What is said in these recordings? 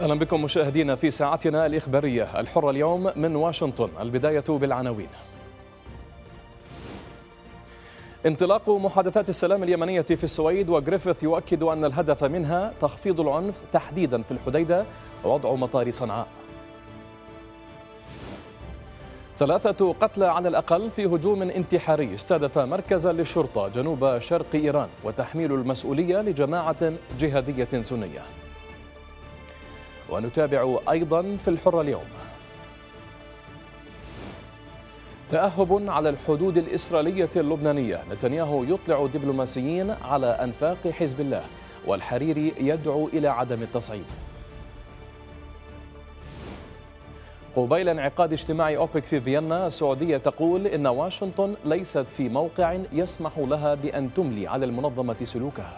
اهلا بكم مشاهدينا في ساعتنا الاخباريه الحره اليوم من واشنطن البدايه بالعناوين. انطلاق محادثات السلام اليمنيه في السويد وجريفيث يؤكد ان الهدف منها تخفيض العنف تحديدا في الحديده ووضع مطار صنعاء. ثلاثة قتلى على الأقل في هجوم انتحاري استهدف مركزا للشرطة جنوب شرق إيران وتحميل المسؤولية لجماعة جهادية سنية ونتابع أيضا في الحرة اليوم تأهب على الحدود الإسرائيلية اللبنانية نتنياهو يطلع دبلوماسيين على أنفاق حزب الله والحريري يدعو إلى عدم التصعيد قبيل انعقاد اجتماع أوبك في فيينا السعودية تقول إن واشنطن ليست في موقع يسمح لها بأن تملي على المنظمة سلوكها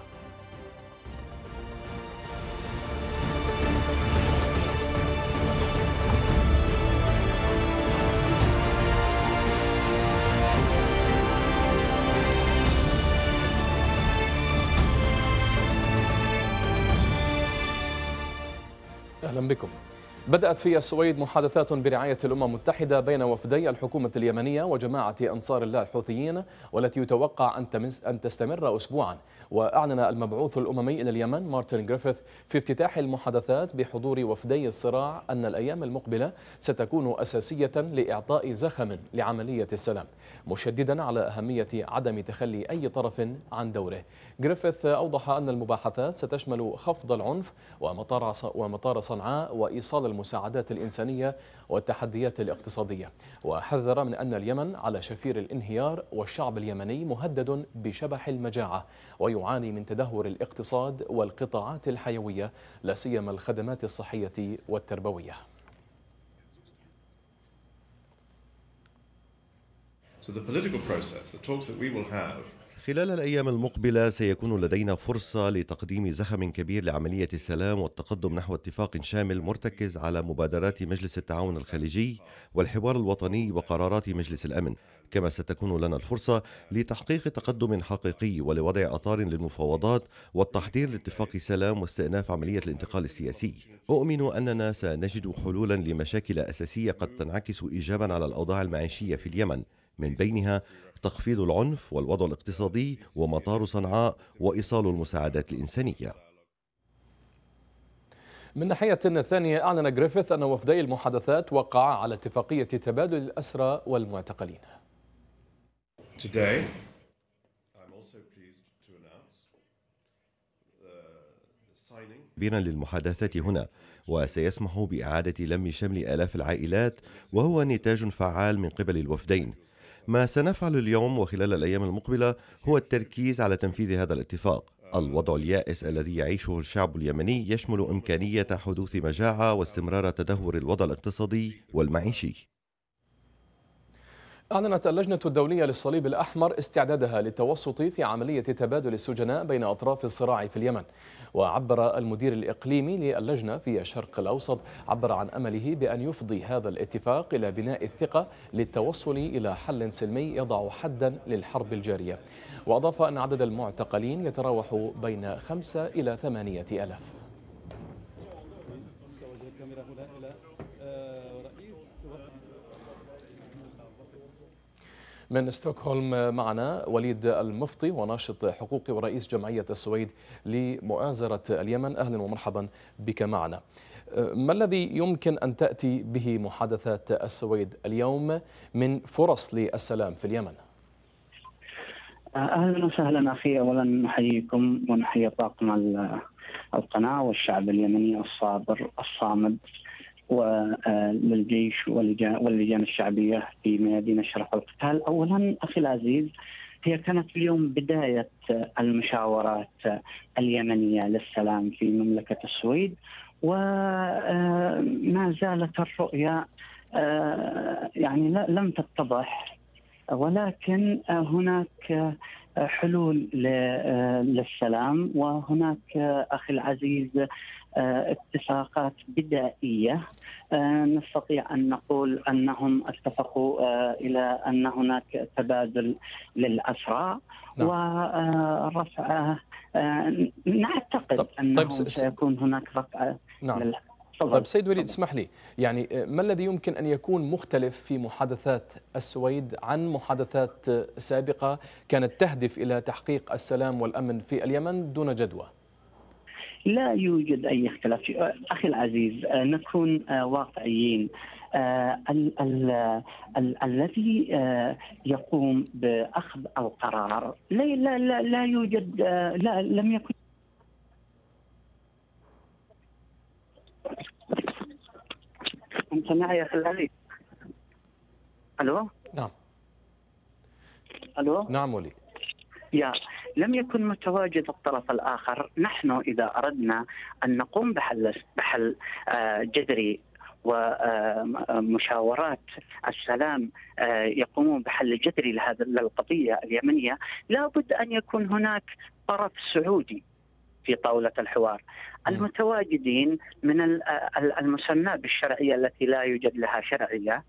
بدأت في السويد محادثات برعاية الأمم المتحدة بين وفدي الحكومة اليمنية وجماعة أنصار الله الحوثيين والتي يتوقع أن تستمر أسبوعا وأعلن المبعوث الأممي إلى اليمن مارتن جريفيث في افتتاح المحادثات بحضور وفدي الصراع أن الأيام المقبلة ستكون أساسية لإعطاء زخم لعملية السلام مشددا على أهمية عدم تخلي أي طرف عن دوره جريفيث أوضح أن المباحثات ستشمل خفض العنف ومطار ومطار صنعاء وإيصال المساعدات الإنسانية والتحديات الاقتصادية وحذر من أن اليمن على شفير الانهيار والشعب اليمني مهدد بشبح المجاعة وي يعاني من تدهور الاقتصاد والقطاعات الحيوية لا سيما الخدمات الصحية والتربوية So the political process, the talks that we will have خلال الأيام المقبلة سيكون لدينا فرصة لتقديم زخم كبير لعملية السلام والتقدم نحو اتفاق شامل مرتكز على مبادرات مجلس التعاون الخليجي والحوار الوطني وقرارات مجلس الأمن، كما ستكون لنا الفرصة لتحقيق تقدم حقيقي ولوضع أطار للمفاوضات والتحضير لاتفاق سلام واستئناف عملية الانتقال السياسي. أؤمن أننا سنجد حلولا لمشاكل أساسية قد تنعكس إيجابا على الأوضاع المعيشية في اليمن من بينها تخفيض العنف والوضع الاقتصادي ومطار صنعاء وايصال المساعدات الانسانيه من ناحية ثانية أعلن جريفيث أن وفدي المحادثات وقعا على اتفاقية تبادل الأسرى والمعتقلين Today, uh, بنا للمحادثات هنا وسيسمح بإعادة لم شمل آلاف العائلات وهو نتاج فعال من قبل الوفدين ما سنفعل اليوم وخلال الأيام المقبلة هو التركيز على تنفيذ هذا الاتفاق الوضع اليائس الذي يعيشه الشعب اليمني يشمل إمكانية حدوث مجاعة واستمرار تدهور الوضع الاقتصادي والمعيشي أعلنت اللجنة الدولية للصليب الأحمر استعدادها للتوسط في عملية تبادل السجناء بين أطراف الصراع في اليمن وعبر المدير الإقليمي للجنة في الشرق الأوسط عبر عن أمله بأن يفضي هذا الاتفاق إلى بناء الثقة للتوصل إلى حل سلمي يضع حدا للحرب الجارية وأضاف أن عدد المعتقلين يتراوح بين خمسة إلى ثمانية ألاف من ستوكهولم معنا وليد المفطي وناشط حقوقي ورئيس جمعية السويد لمؤازرة اليمن أهلا ومرحبا بك معنا أه، ما الذي يمكن أن تأتي به محادثة السويد اليوم من فرص للسلام في اليمن؟ اهلا وسهلا اخي اولا نحييكم ونحيي طاقم القناه والشعب اليمني الصابر الصامد وللجيش واللجان الشعبية في ميادين الشرف والقتال أولا أخي العزيز هي كانت اليوم بداية المشاورات اليمنية للسلام في مملكة السويد وما آه، زالت الرؤية آه، يعني لم تتضح ولكن آه، هناك حلول للسلام وهناك اخي العزيز آه، اتفاقات بدائيه آه، نستطيع ان نقول انهم اتفقوا آه، الى ان هناك تبادل للاسرى نعم. ورفع نعتقد طب انه طيب سيكون هناك رفع نعم. لل... طيب سيد وليد اسمح لي يعني ما الذي يمكن أن يكون مختلف في محادثات السويد عن محادثات سابقة كانت تهدف إلى تحقيق السلام والأمن في اليمن دون جدوى لا يوجد أي اختلاف أخي العزيز آه، نكون آه، واقعيين آه، الذي يقوم باخذ القرار لا لا لا, يوجد لا لم يكن انت معي يا اخي الو نعم الو نعم ولي يا لم يكن متواجد الطرف الاخر نحن اذا اردنا ان نقوم بحل بحل آه، جذري ومشاورات آه، السلام آه، يقومون بحل جذري للقضيه القضيه اليمنيه لابد ان يكون هناك طرف سعودي في طاولة الحوار المتواجدين من المسمى بالشرعية التي لا يوجد لها شرعية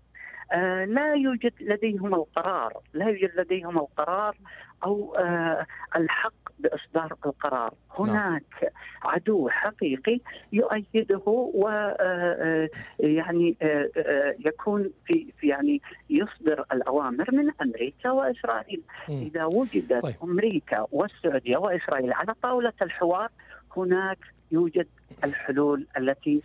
لا يوجد لديهم القرار لا يوجد لديهم القرار او آه، الحق باصدار القرار، نعم. هناك عدو حقيقي يؤيده ويعني آه، آه، يكون في يعني يصدر الاوامر من امريكا واسرائيل، اذا وجدت طيب. امريكا والسعوديه واسرائيل على طاوله الحوار هناك يوجد الحلول التي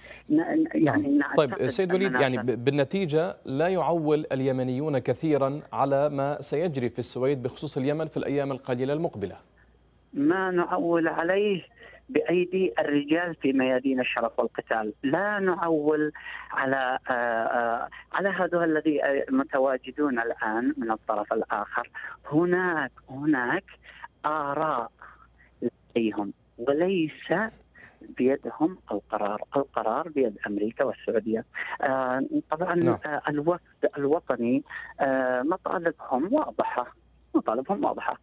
يعني نعم. طيب سيد وليد يعني بالنتيجه لا يعول اليمنيون كثيرا على ما سيجري في السويد بخصوص اليمن في الايام القليله المقبله. ما نعول عليه بايدي الرجال في ميادين الشرف والقتال، لا نعول على آه، آه، على هذول الذي آه، متواجدون الان من الطرف الاخر، هناك هناك اراء لديهم وليس بيدهم القرار، القرار بيد امريكا والسعوديه. آه، طبعا نعم. آه، الوفد الوطني آه، مطالبهم واضحه، مطالبهم واضحه.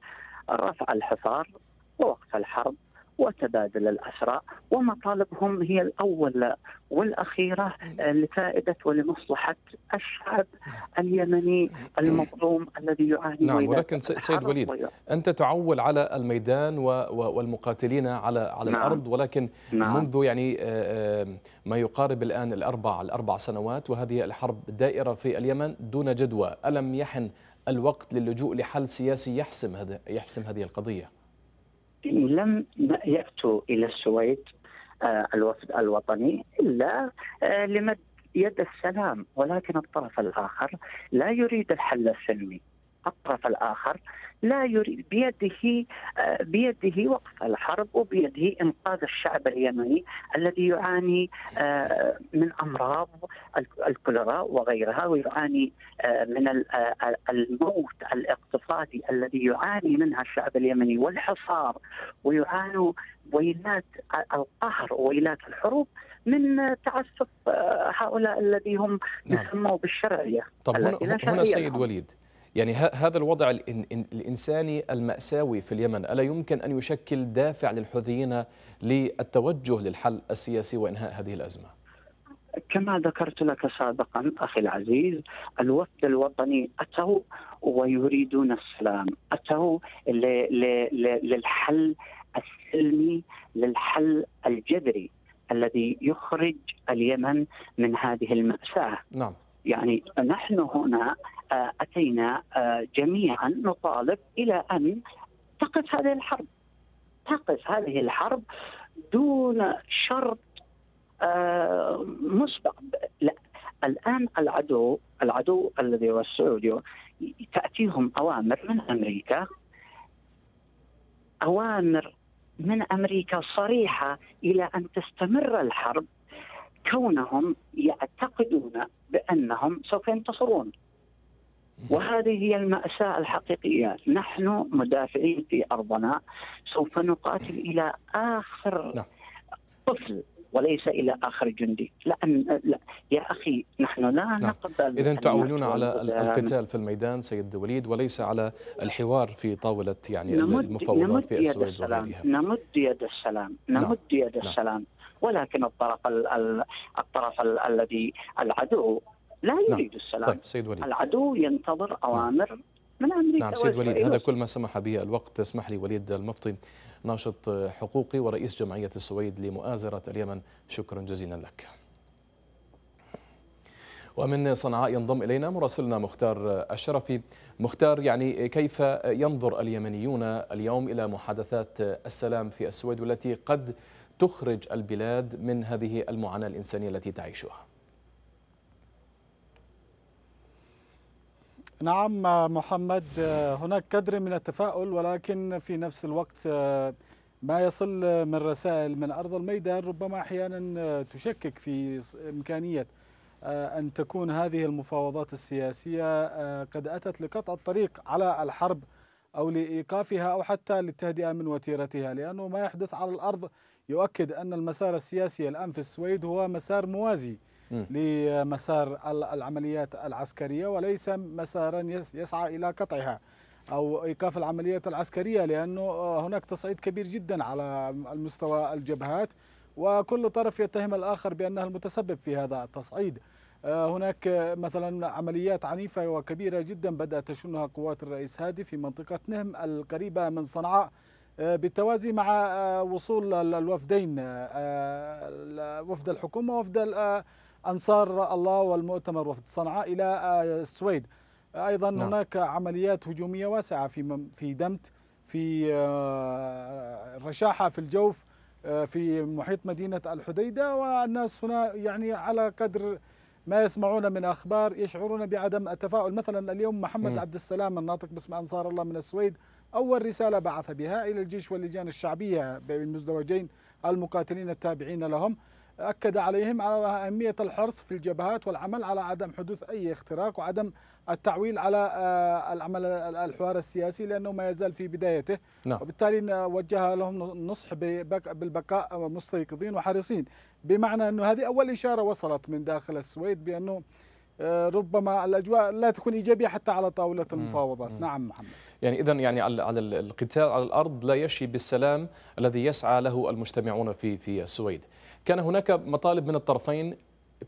رفع الحصار ووقف الحرب وتبادل الأسرى ومطالبهم هي الأولى والأخيرة آه، لفائدة ولمصلحة الشعب نعم. اليمني المظلوم الذي يعاني نعم ولكن سيد وليد أنت تعول على الميدان والمقاتلين على على نعم. الأرض ولكن نعم. منذ يعني آه، آه، ما يقارب الآن الأربع الأربع سنوات وهذه الحرب دائرة في اليمن دون جدوى ألم يحن الوقت للجوء لحل سياسي يحسم هذا يحسم هذه القضيه لم يأتوا إلى السويد آه، الوفد الوطني إلا آه، لمد يد السلام ولكن الطرف الآخر لا يريد الحل السلمي الطرف الاخر لا يريد بيده آه، بيده وقف الحرب وبيده انقاذ الشعب اليمني الذي يعاني آه، من امراض الكوليرا وغيرها ويعاني آه، من الموت الاقتصادي الذي يعاني منها الشعب اليمني والحصار ويعانوا ويلات القهر وويلات الحروب من تعسف هؤلاء الذي هم نعم. يسموا بالشرعيه طب هنا, هنا سيد وليد يعني هذا الوضع الإنساني المأساوي في اليمن ألا يمكن أن يشكل دافع للحوثيين للتوجه للحل السياسي وإنهاء هذه الأزمة؟ كما ذكرت لك سابقا اخي العزيز الوفد الوطني اتوا ويريدون السلام اتوا للحل السلمي للحل الجذري الذي يخرج اليمن من هذه الماساه نعم. يعني نحن هنا آه، أتينا آه، جميعا نطالب إلى أن تقف هذه الحرب تقف هذه الحرب دون شرط آه، مسبق لا الان العدو العدو الذي هو السعودي تاتيهم اوامر من امريكا اوامر من امريكا صريحه الى ان تستمر الحرب كونهم يعتقدون بانهم سوف ينتصرون وهذه هي المأساة الحقيقية نحن مدافعين في أرضنا سوف نقاتل إلى آخر نعم. طفل وليس الى اخر جندي لان لا يا اخي نحن لا نعم. نقبل اذا تعولون على القتال في الميدان سيد وليد وليس على الحوار في طاوله يعني المفاوضات في السويد نمد يد السلام نمد يد السلام نعم. نمد يد السلام ولكن الطرف الطرف الذي العدو لا نعم. يريد السلام طيب سيد وليد. العدو ينتظر نعم. اوامر نعم. من امريكا نعم سيد وليد هذا كل ما سمح به الوقت اسمح لي وليد المفطي ناشط حقوقي ورئيس جمعيه السويد لمؤازره اليمن شكرا جزيلا لك ومن صنعاء ينضم إلينا مراسلنا مختار الشرفي مختار يعني كيف ينظر اليمنيون اليوم إلى محادثات السلام في السويد والتي قد تخرج البلاد من هذه المعاناة الإنسانية التي تعيشها نعم محمد هناك قدر من التفاؤل ولكن في نفس الوقت ما يصل من رسائل من أرض الميدان ربما أحيانا تشكك في إمكانية آه، أن تكون هذه المفاوضات السياسية آه، قد أتت لقطع الطريق على الحرب أو لإيقافها أو حتى للتهدئة من وتيرتها لأنه ما يحدث على الأرض يؤكد أن المسار السياسي الآن في السويد هو مسار موازي م. لمسار العمليات العسكرية وليس مسارا يسعى إلى قطعها أو إيقاف العمليات العسكرية لأنه هناك تصعيد كبير جدا على المستوى الجبهات وكل طرف يتهم الآخر بأنه المتسبب في هذا التصعيد آه، هناك مثلا عمليات عنيفة وكبيرة جدا بدأت تشنها قوات الرئيس هادي في منطقة نهم القريبة من صنعاء آه، بالتوازي مع آه، وصول الوفدين آه، وفد الحكومة وفد أنصار الله والمؤتمر وفد صنعاء إلى السويد أيضا نعم. هناك عمليات هجومية واسعة في في دمت في رشاحة في الجوف في محيط مدينة الحديدة والناس هنا يعني على قدر ما يسمعون من أخبار يشعرون بعدم التفاؤل مثلا اليوم محمد م. عبد السلام الناطق باسم أنصار الله من السويد أول رسالة بعث بها إلى الجيش واللجان الشعبية بين المزدوجين المقاتلين التابعين لهم أكد عليهم على أهمية الحرص في الجبهات والعمل على عدم حدوث أي اختراق وعدم التعويل على آه، العمل الحوار السياسي لأنه ما يزال في بدايته نعم. وبالتالي وجه لهم النصح بالبقاء مستيقظين وحريصين بمعنى أنه هذه أول إشارة وصلت من داخل السويد بأنه آه، ربما الاجواء لا تكون ايجابيه حتى على طاوله المفاوضات، مم. نعم محمد. يعني اذا يعني على القتال على الارض لا يشي بالسلام الذي يسعى له المجتمعون في في السويد. كان هناك مطالب من الطرفين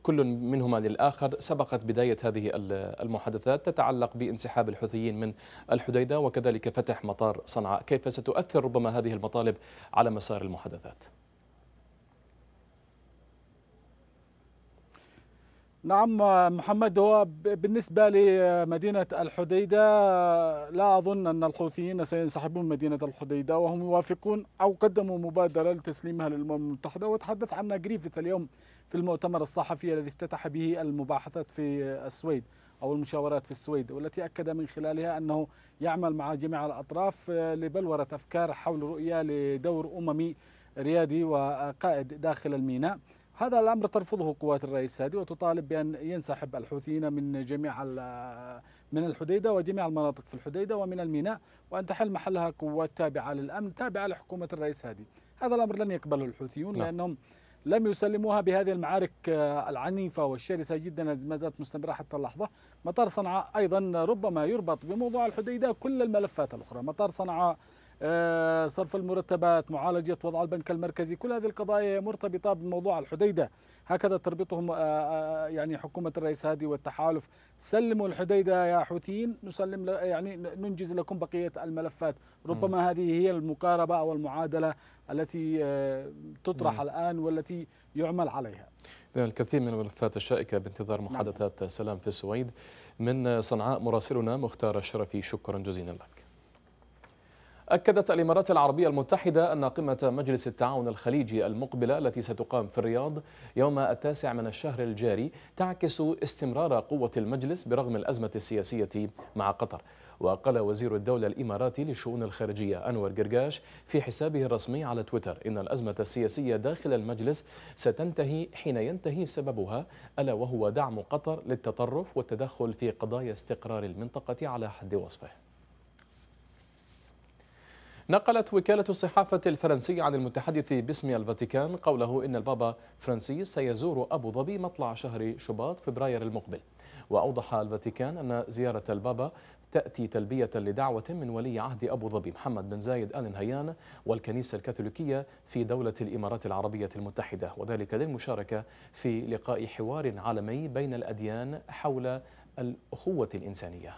كل منهما للآخر سبقت بداية هذه المحادثات تتعلق بانسحاب الحوثيين من الحديدة وكذلك فتح مطار صنعاء كيف ستؤثر ربما هذه المطالب على مسار المحادثات؟ نعم محمد هو بالنسبة لمدينة الحديدة لا أظن أن الحوثيين سينسحبون مدينة الحديدة وهم يوافقون أو قدموا مبادرة لتسليمها للأمم المتحدة وتحدث عنها جريفيث اليوم في المؤتمر الصحفي الذي افتتح به المباحثات في السويد أو المشاورات في السويد والتي أكد من خلالها أنه يعمل مع جميع الأطراف آه، لبلورة أفكار حول رؤية لدور أممي ريادي وقائد داخل الميناء هذا الامر ترفضه قوات الرئيس هادي وتطالب بان ينسحب الحوثيين من جميع من الحديده وجميع المناطق في الحديده ومن الميناء وان تحل محلها قوات تابعه للامن تابعه لحكومه الرئيس هادي. هذا الامر لن يقبله الحوثيون لا. نعم. لانهم لم يسلموها بهذه المعارك آه، العنيفه والشرسه جدا ما زالت مستمره حتى اللحظه. مطار صنعاء ايضا ربما يربط بموضوع الحديده كل الملفات الاخرى، مطار صنعاء آه، صرف المرتبات معالجة وضع البنك المركزي كل هذه القضايا مرتبطة بموضوع الحديدة هكذا تربطهم آه، آه، يعني حكومة الرئيس هادي والتحالف سلموا الحديدة يا حوثيين نسلم يعني ننجز لكم بقية الملفات ربما م. هذه هي المقاربة أو المعادلة التي تطرح م. الآن والتي يعمل عليها الكثير من الملفات الشائكة بانتظار نعم. محادثات نعم. سلام في السويد من صنعاء مراسلنا مختار الشرفي شكرا جزيلا لك أكدت الإمارات العربية المتحدة أن قمة مجلس التعاون الخليجي المقبلة التي ستقام في الرياض يوم التاسع من الشهر الجاري تعكس استمرار قوة المجلس برغم الأزمة السياسية مع قطر وقال وزير الدولة الإماراتي للشؤون الخارجية أنور قرقاش في حسابه الرسمي على تويتر إن الأزمة السياسية داخل المجلس ستنتهي حين ينتهي سببها ألا وهو دعم قطر للتطرف والتدخل في قضايا استقرار المنطقة على حد وصفه نقلت وكالة الصحافة الفرنسية عن المتحدث باسم الفاتيكان قوله إن البابا فرانسيس سيزور أبو ظبي مطلع شهر شباط فبراير المقبل وأوضح الفاتيكان أن زيارة البابا تأتي تلبية لدعوة من ولي عهد أبو ظبي محمد بن زايد آل نهيان والكنيسة الكاثوليكية في دولة الإمارات العربية المتحدة وذلك للمشاركة في لقاء حوار عالمي بين الأديان حول الأخوة الإنسانية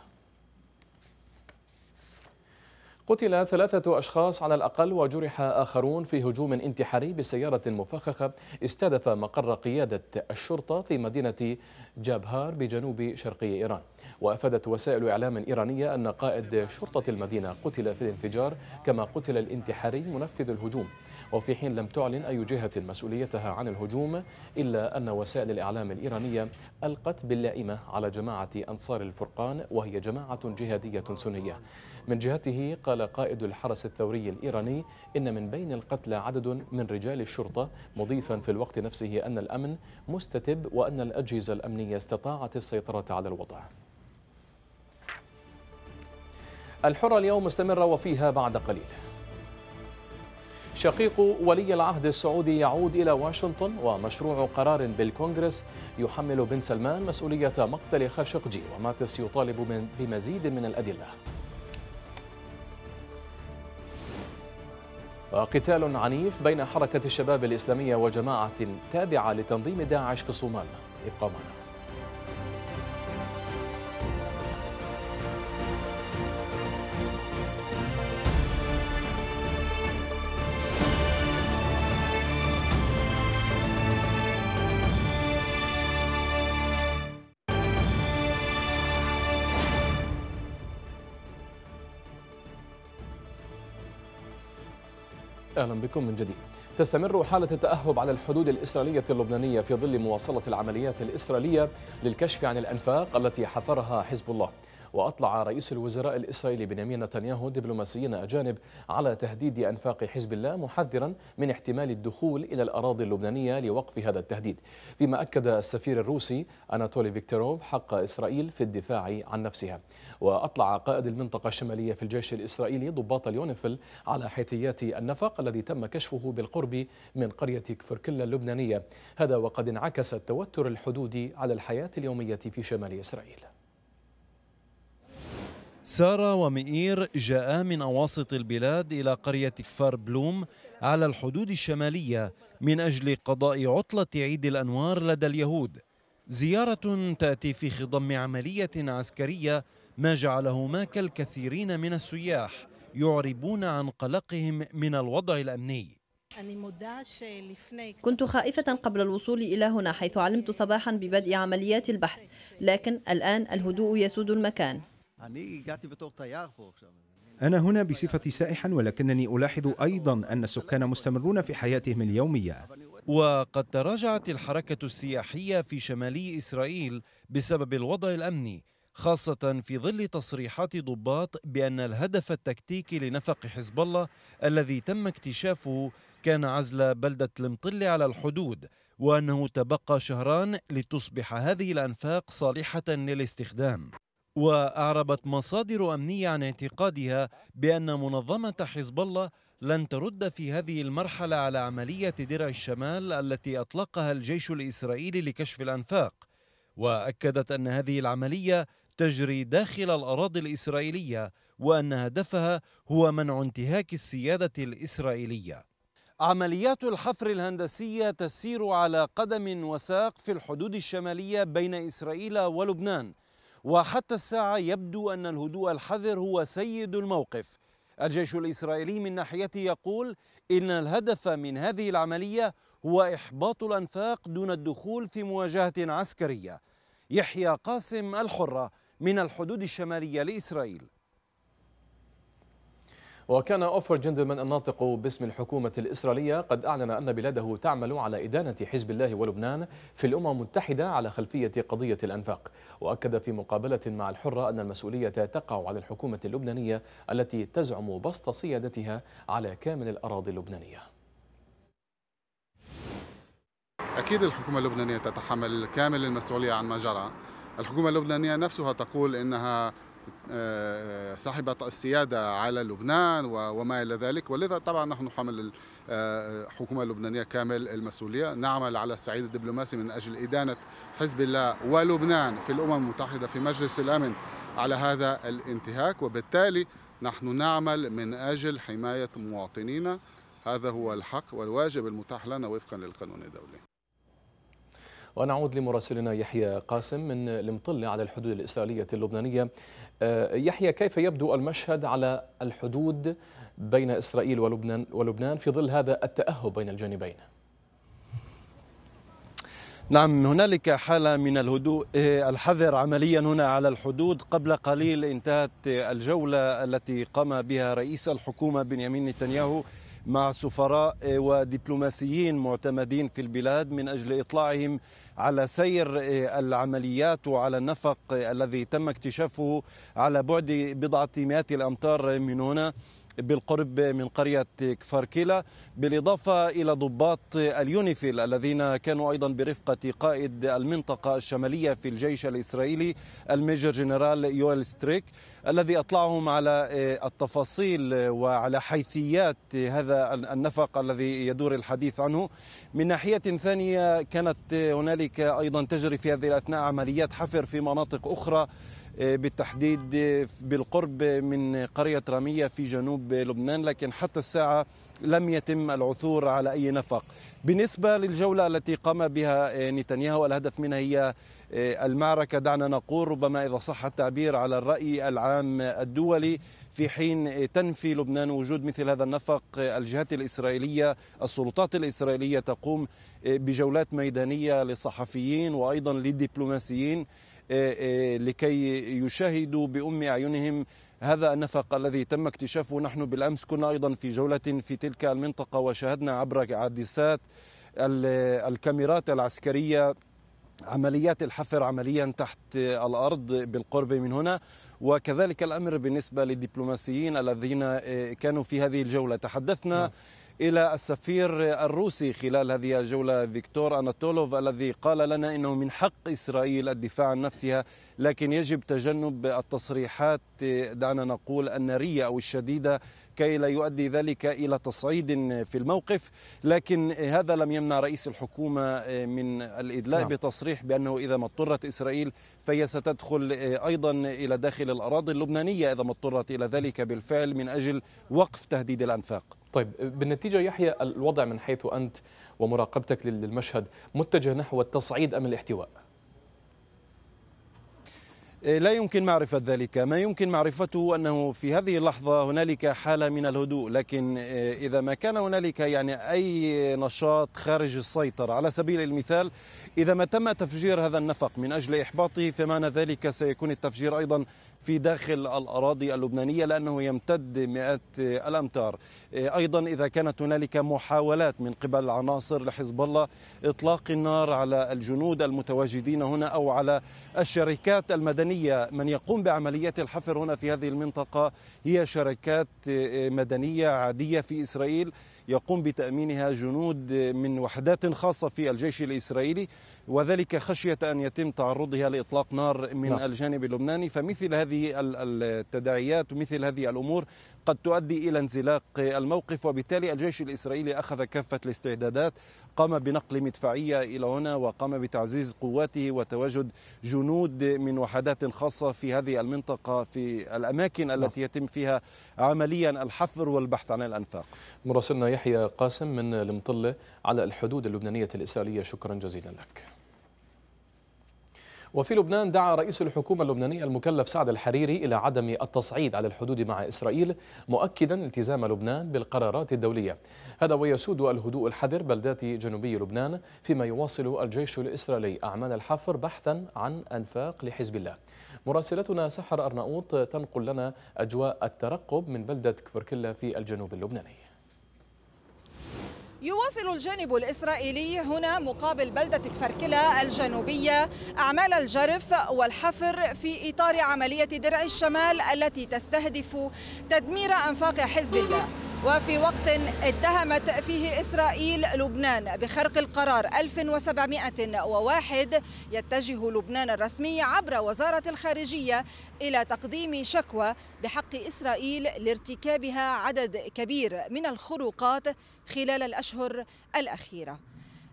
قتل ثلاثة أشخاص على الأقل وجرح آخرون في هجوم انتحاري بسيارة مفخخة استهدف مقر قيادة الشرطة في مدينة جابهار بجنوب شرقي إيران وأفادت وسائل إعلام إيرانية أن قائد شرطة المدينة قتل في الانفجار كما قتل الانتحاري منفذ الهجوم وفي حين لم تعلن أي جهة مسؤوليتها عن الهجوم إلا أن وسائل الإعلام الإيرانية ألقت باللائمة على جماعة أنصار الفرقان وهي جماعة جهادية سنية من جهته قال قائد الحرس الثوري الإيراني إن من بين القتلى عدد من رجال الشرطة مضيفا في الوقت نفسه أن الأمن مستتب وأن الأجهزة الأمنية استطاعت السيطرة على الوضع الحرة اليوم مستمرة وفيها بعد قليل شقيق ولي العهد السعودي يعود إلى واشنطن ومشروع قرار بالكونغرس يحمل بن سلمان مسؤولية مقتل خاشقجي وماتس يطالب بمزيد من الأدلة وقتال عنيف بين حركة الشباب الإسلامية وجماعة تابعة لتنظيم داعش في الصومال ابقى معنا أهلا بكم من جديد تستمر حالة التأهب على الحدود الإسرائيلية اللبنانية في ظل مواصلة العمليات الإسرائيلية للكشف عن الأنفاق التي حفرها حزب الله وأطلع رئيس الوزراء الإسرائيلي بنيامين نتنياهو دبلوماسيين أجانب على تهديد أنفاق حزب الله محذرا من احتمال الدخول إلى الأراضي اللبنانية لوقف هذا التهديد فيما أكد السفير الروسي أناتولي فيكتوروف حق إسرائيل في الدفاع عن نفسها وأطلع قائد المنطقة الشمالية في الجيش الإسرائيلي ضباط اليونيفل على حيثيات النفق الذي تم كشفه بالقرب من قرية كفركلا اللبنانية هذا وقد انعكس التوتر الحدودي على الحياة اليومية في شمال إسرائيل سارة ومئير جاءا من أواسط البلاد إلى قرية كفار بلوم على الحدود الشمالية من أجل قضاء عطلة عيد الأنوار لدى اليهود زيارة تأتي في خضم عملية عسكرية ما جعلهما كالكثيرين من السياح يعربون عن قلقهم من الوضع الأمني كنت خائفة قبل الوصول إلى هنا حيث علمت صباحا ببدء عمليات البحث لكن الآن الهدوء يسود المكان أنا هنا بصفة سائح ولكنني ألاحظ أيضا أن السكان مستمرون في حياتهم اليومية وقد تراجعت الحركة السياحية في شمالي إسرائيل بسبب الوضع الأمني خاصة في ظل تصريحات ضباط بأن الهدف التكتيكي لنفق حزب الله الذي تم اكتشافه كان عزل بلدة المطل على الحدود وأنه تبقى شهران لتصبح هذه الأنفاق صالحة للاستخدام وأعربت مصادر أمنية عن اعتقادها بأن منظمة حزب الله لن ترد في هذه المرحلة على عملية درع الشمال التي أطلقها الجيش الإسرائيلي لكشف الأنفاق وأكدت أن هذه العملية تجري داخل الأراضي الإسرائيلية وأن هدفها هو منع انتهاك السيادة الإسرائيلية عمليات الحفر الهندسية تسير على قدم وساق في الحدود الشمالية بين إسرائيل ولبنان وحتى الساعة يبدو أن الهدوء الحذر هو سيد الموقف الجيش الإسرائيلي من ناحيته يقول إن الهدف من هذه العملية هو إحباط الأنفاق دون الدخول في مواجهة عسكرية يحيى قاسم الحرة من الحدود الشمالية لإسرائيل وكان أوفر جندلمان الناطق باسم الحكومة الإسرائيلية قد أعلن أن بلاده تعمل على إدانة حزب الله ولبنان في الأمم المتحدة على خلفية قضية الأنفاق وأكد في مقابلة مع الحرة أن المسؤولية تقع على الحكومة اللبنانية التي تزعم بسط سيادتها على كامل الأراضي اللبنانية أكيد الحكومة اللبنانية تتحمل كامل المسؤولية عن ما جرى الحكومة اللبنانية نفسها تقول إنها آه، صاحبة السيادة على لبنان وما إلى ذلك ولذا طبعا نحن نحمل الحكومة آه، اللبنانية كامل المسؤولية نعمل على الصعيد الدبلوماسي من أجل إدانة حزب الله ولبنان في الأمم المتحدة في مجلس الأمن على هذا الانتهاك وبالتالي نحن نعمل من أجل حماية مواطنينا هذا هو الحق والواجب المتاح لنا وفقا للقانون الدولي ونعود لمراسلنا يحيى قاسم من المطلة على الحدود الإسرائيلية اللبنانية آه، يحيى كيف يبدو المشهد على الحدود بين إسرائيل ولبنان, ولبنان في ظل هذا التأهب بين الجانبين؟ نعم هنالك حالة من الهدوء آه، الحذر عمليا هنا على الحدود قبل قليل انتهت الجولة التي قام بها رئيس الحكومة بنيامين نتنياهو مع سفراء ودبلوماسيين معتمدين في البلاد من أجل إطلاعهم على سير آه، العمليات وعلى النفق الذي تم اكتشافه على بعد بضعة مئات الأمتار من هنا بالقرب من قرية كفاركيلا بالإضافة إلى ضباط اليونيفيل الذين كانوا أيضا برفقة قائد المنطقة الشمالية في الجيش الإسرائيلي الميجر جنرال يويل ستريك الذي أطلعهم على آه، التفاصيل وعلى حيثيات هذا النفق الذي يدور الحديث عنه من ناحية ثانية كانت هنالك أيضا تجري في هذه الأثناء عمليات حفر في مناطق أخرى آه، بالتحديد آه، بالقرب من قرية رامية في جنوب لبنان لكن حتى الساعة لم يتم العثور على أي نفق بالنسبة للجولة التي قام بها آه، نتنياهو الهدف منها هي المعركة دعنا نقول ربما إذا صح التعبير على الرأي العام الدولي في حين تنفي لبنان وجود مثل هذا النفق الجهات الإسرائيلية السلطات الإسرائيلية تقوم بجولات ميدانية لصحفيين وأيضا لدبلوماسيين إيه، إيه، لكي يشاهدوا بأم أعينهم هذا النفق الذي تم اكتشافه نحن بالأمس كنا أيضا في جولة في تلك المنطقة وشاهدنا عبر عدسات الكاميرات العسكرية عمليات الحفر عمليا تحت الأرض بالقرب من هنا وكذلك الأمر بالنسبة للدبلوماسيين الذين إيه، كانوا في هذه الجولة تحدثنا نعم. إلى السفير الروسي خلال هذه الجولة فيكتور أناتولوف الذي قال لنا أنه من حق إسرائيل الدفاع عن نفسها لكن يجب تجنب التصريحات دعنا نقول النارية أو الشديدة كي لا يؤدي ذلك الى تصعيد في الموقف، لكن هذا لم يمنع رئيس الحكومه آه، من الادلاء نعم. بتصريح بانه اذا ما اضطرت اسرائيل فهي ستدخل آه، ايضا الى داخل الاراضي اللبنانيه اذا ما اضطرت الى ذلك بالفعل من اجل وقف تهديد الانفاق. طيب بالنتيجة يحيى الوضع من حيث أنت ومراقبتك للمشهد متجه نحو التصعيد أم الاحتواء؟ إيه، لا يمكن معرفة ذلك ما يمكن معرفته أنه في هذه اللحظة هنالك حالة من الهدوء لكن إيه، إذا ما كان هنالك يعني أي نشاط خارج السيطرة على سبيل المثال إذا ما تم تفجير هذا النفق من أجل إحباطه فمعنى ذلك سيكون التفجير أيضا في داخل الأراضي اللبنانية لأنه يمتد مئات الأمتار أيضا إذا كانت هنالك محاولات من قبل عناصر لحزب الله إطلاق النار على الجنود المتواجدين هنا أو على الشركات المدنية من يقوم بعمليات الحفر هنا في هذه المنطقة هي شركات مدنية عادية في إسرائيل يقوم بتأمينها جنود من وحدات خاصة في الجيش الإسرائيلي وذلك خشية أن يتم تعرضها لإطلاق نار من لا. نعم. الجانب اللبناني فمثل هذه التداعيات ومثل هذه الأمور قد تؤدي إلى انزلاق الموقف وبالتالي الجيش الإسرائيلي أخذ كافة الاستعدادات قام بنقل مدفعية إلى هنا وقام بتعزيز قواته وتواجد جنود من وحدات خاصة في هذه المنطقة في الأماكن نعم. التي يتم فيها عمليا الحفر والبحث عن الأنفاق مراسلنا يحيى قاسم من المطلة على الحدود اللبنانية الإسرائيلية شكرا جزيلا لك وفي لبنان دعا رئيس الحكومة اللبنانية المكلف سعد الحريري إلى عدم التصعيد على الحدود مع إسرائيل مؤكدا التزام لبنان بالقرارات الدولية هذا ويسود الهدوء الحذر بلدات جنوبي لبنان فيما يواصل الجيش الإسرائيلي أعمال الحفر بحثا عن أنفاق لحزب الله مراسلتنا سحر أرناؤوط تنقل لنا أجواء الترقب من بلدة كفركلا في الجنوب اللبناني يواصل الجانب الإسرائيلي هنا مقابل بلدة كفركلا الجنوبية أعمال الجرف والحفر في إطار عملية درع الشمال التي تستهدف تدمير أنفاق حزب الله وفي وقت اتهمت فيه إسرائيل لبنان بخرق القرار 1701 يتجه لبنان الرسمي عبر وزارة الخارجية إلى تقديم شكوى بحق إسرائيل لارتكابها عدد كبير من الخروقات خلال الأشهر الأخيرة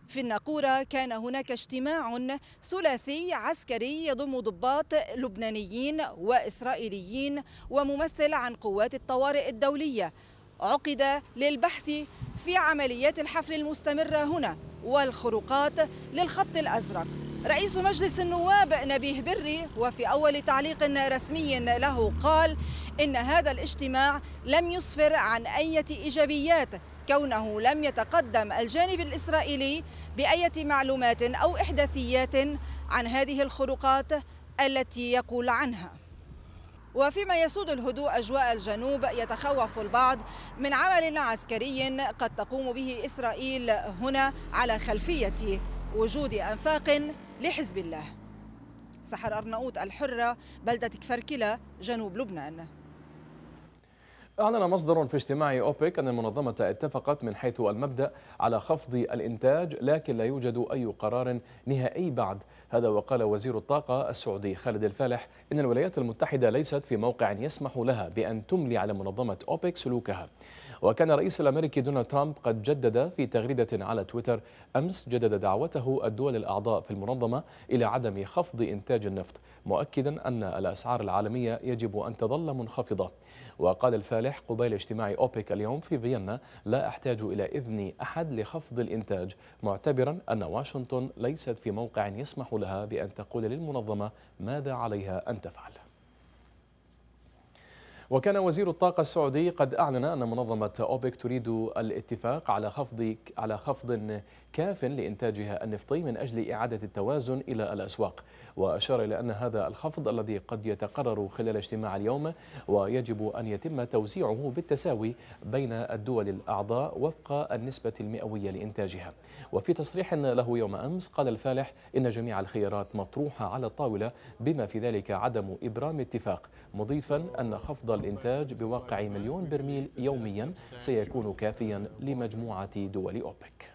في الناقورة كان هناك اجتماع ثلاثي عسكري يضم ضباط لبنانيين وإسرائيليين وممثل عن قوات الطوارئ الدولية عقد للبحث في عمليات الحفر المستمرة هنا والخروقات للخط الأزرق رئيس مجلس النواب نبيه بري وفي أول تعليق رسمي له قال إن هذا الاجتماع لم يسفر عن أي إيجابيات كونه لم يتقدم الجانب الإسرائيلي بأية معلومات أو إحداثيات عن هذه الخروقات التي يقول عنها وفيما يسود الهدوء أجواء الجنوب يتخوف البعض من عمل عسكري قد تقوم به إسرائيل هنا على خلفية وجود أنفاق لحزب الله سحر أرناؤوط الحرة بلدة كفركلة جنوب لبنان أعلن مصدر في اجتماع أوبك أن المنظمة اتفقت من حيث المبدأ على خفض الإنتاج لكن لا يوجد أي قرار نهائي بعد هذا وقال وزير الطاقة السعودي خالد الفالح إن الولايات المتحدة ليست في موقع يسمح لها بأن تملي على منظمة أوبك سلوكها وكان الرئيس الأمريكي دونالد ترامب قد جدد في تغريدة على تويتر أمس جدد دعوته الدول الأعضاء في المنظمة إلى عدم خفض إنتاج النفط مؤكدا أن الأسعار العالمية يجب أن تظل منخفضة وقال الفالح قبيل اجتماع أوبك اليوم في فيينا لا أحتاج إلى إذن أحد لخفض الإنتاج معتبرا أن واشنطن ليست في موقع يسمح لها بأن تقول للمنظمة ماذا عليها أن تفعل وكان وزير الطاقة السعودي قد أعلن أن منظمة أوبك تريد الاتفاق على خفض على خفض كاف لإنتاجها النفطي من أجل إعادة التوازن إلى الأسواق وأشار إلى أن هذا الخفض الذي قد يتقرر خلال اجتماع اليوم ويجب أن يتم توزيعه بالتساوي بين الدول الأعضاء وفق النسبة المئوية لإنتاجها وفي تصريح له يوم أمس قال الفالح إن جميع الخيارات مطروحة على الطاولة بما في ذلك عدم إبرام اتفاق مضيفا أن خفض الإنتاج بواقع مليون برميل يوميا سيكون كافيا لمجموعة دول أوبك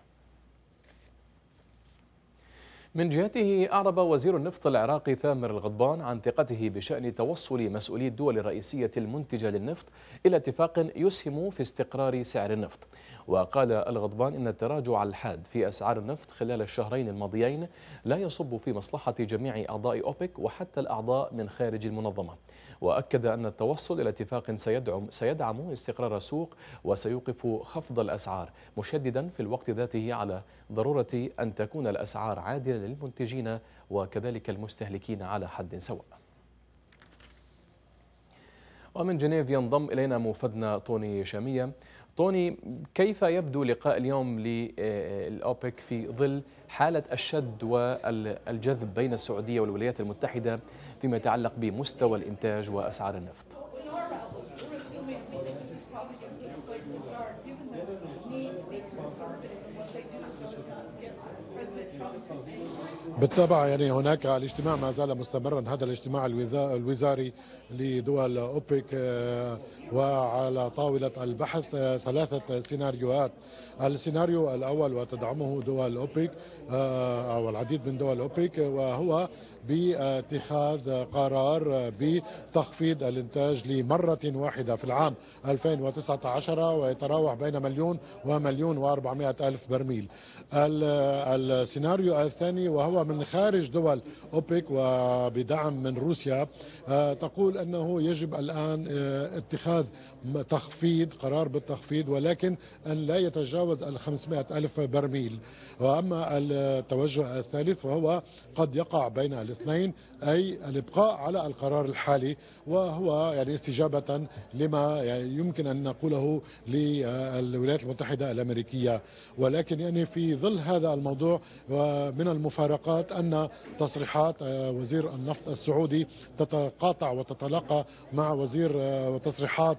من جهته أعرب وزير النفط العراقي ثامر الغضبان عن ثقته بشأن توصل مسؤولي الدول الرئيسية المنتجة للنفط إلى اتفاق يسهم في استقرار سعر النفط وقال الغضبان إن التراجع الحاد في أسعار النفط خلال الشهرين الماضيين لا يصب في مصلحة جميع أعضاء أوبك وحتى الأعضاء من خارج المنظمة وأكد أن التوصل إلى اتفاق سيدعم, سيدعم استقرار السوق وسيوقف خفض الأسعار مشددا في الوقت ذاته على ضرورة أن تكون الأسعار عادلة للمنتجين وكذلك المستهلكين على حد سواء ومن جنيف ينضم إلينا موفدنا طوني شامية طوني كيف يبدو لقاء اليوم للأوبك في ظل حالة الشد والجذب بين السعودية والولايات المتحدة فيما يتعلق بمستوى الإنتاج وأسعار النفط؟ بالطبع يعني هناك الاجتماع ما زال مستمرا هذا الاجتماع الوزاري لدول أوبك آه، وعلى طاولة البحث آه، ثلاثة سيناريوهات السيناريو الأول وتدعمه دول أوبك آه، أو العديد من دول أوبك وهو باتخاذ قرار بتخفيض الانتاج لمرة واحدة في العام 2019 ويتراوح بين مليون ومليون وأربعمائة ألف برميل السيناريو الثاني وهو من خارج دول أوبك وبدعم من روسيا آه، تقول أنه يجب الآن آه، اتخاذ تخفيض قرار بالتخفيض ولكن أن لا يتجاوز ال 500 ألف برميل وأما التوجه الثالث فهو قد يقع بين الاثنين أي الإبقاء على القرار الحالي وهو يعني استجابة لما يمكن أن نقوله للولايات المتحدة الأمريكية ولكن يعني في ظل هذا الموضوع ومن المفارقات أن تصريحات وزير النفط السعودي تتقاطع وتتلاقى مع وزير وتصريحات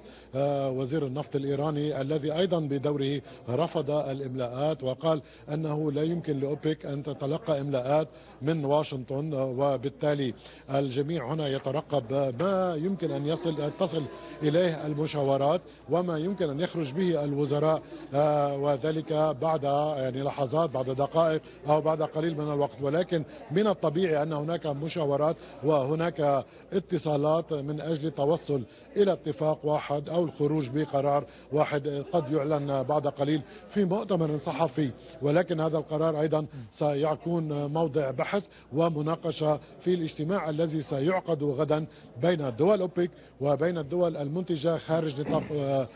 وزير النفط الإيراني الذي أيضا بدوره رفض الإملاءات وقال أنه لا يمكن لأوبك أن تتلقى إملاءات من واشنطن وبالتالي الجميع هنا يترقب ما يمكن أن يصل تصل إليه المشاورات وما يمكن أن يخرج به الوزراء آه، وذلك بعد يعني لحظات بعد دقائق أو بعد قليل من الوقت ولكن من الطبيعي أن هناك مشاورات وهناك اتصالات من أجل توصل إلى اتفاق واحد أو الخروج بقرار واحد قد يعلن بعد قليل في مؤتمر صحفي ولكن هذا القرار أيضا سيكون موضع بحث ومناقشة في الاجتماع الذي سيعقد غدا بين دول أوبك وبين الدول المنتجة خارج نطاق آه،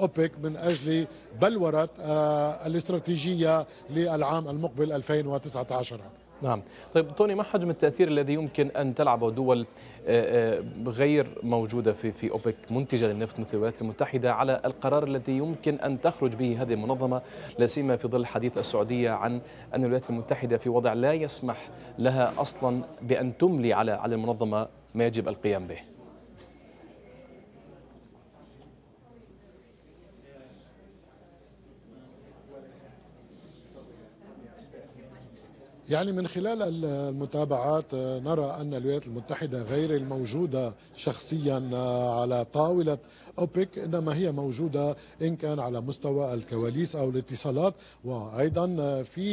أوبك من أجل بلورة آه، الاستراتيجية للعام المقبل 2019 نعم طيب توني ما حجم التأثير الذي يمكن أن تلعبه دول آه، آه، غير موجودة في في أوبك منتجة للنفط مثل الولايات المتحدة على القرار الذي يمكن أن تخرج به هذه المنظمة لا سيما في ظل حديث السعودية عن أن الولايات المتحدة في وضع لا يسمح لها أصلا بأن تملي على على المنظمة ما يجب القيام به يعني من خلال المتابعات آه، نرى أن الولايات المتحدة غير الموجودة شخصيا آه، على طاولة أوبك إنما هي موجودة إن كان على مستوى الكواليس أو الاتصالات وأيضا في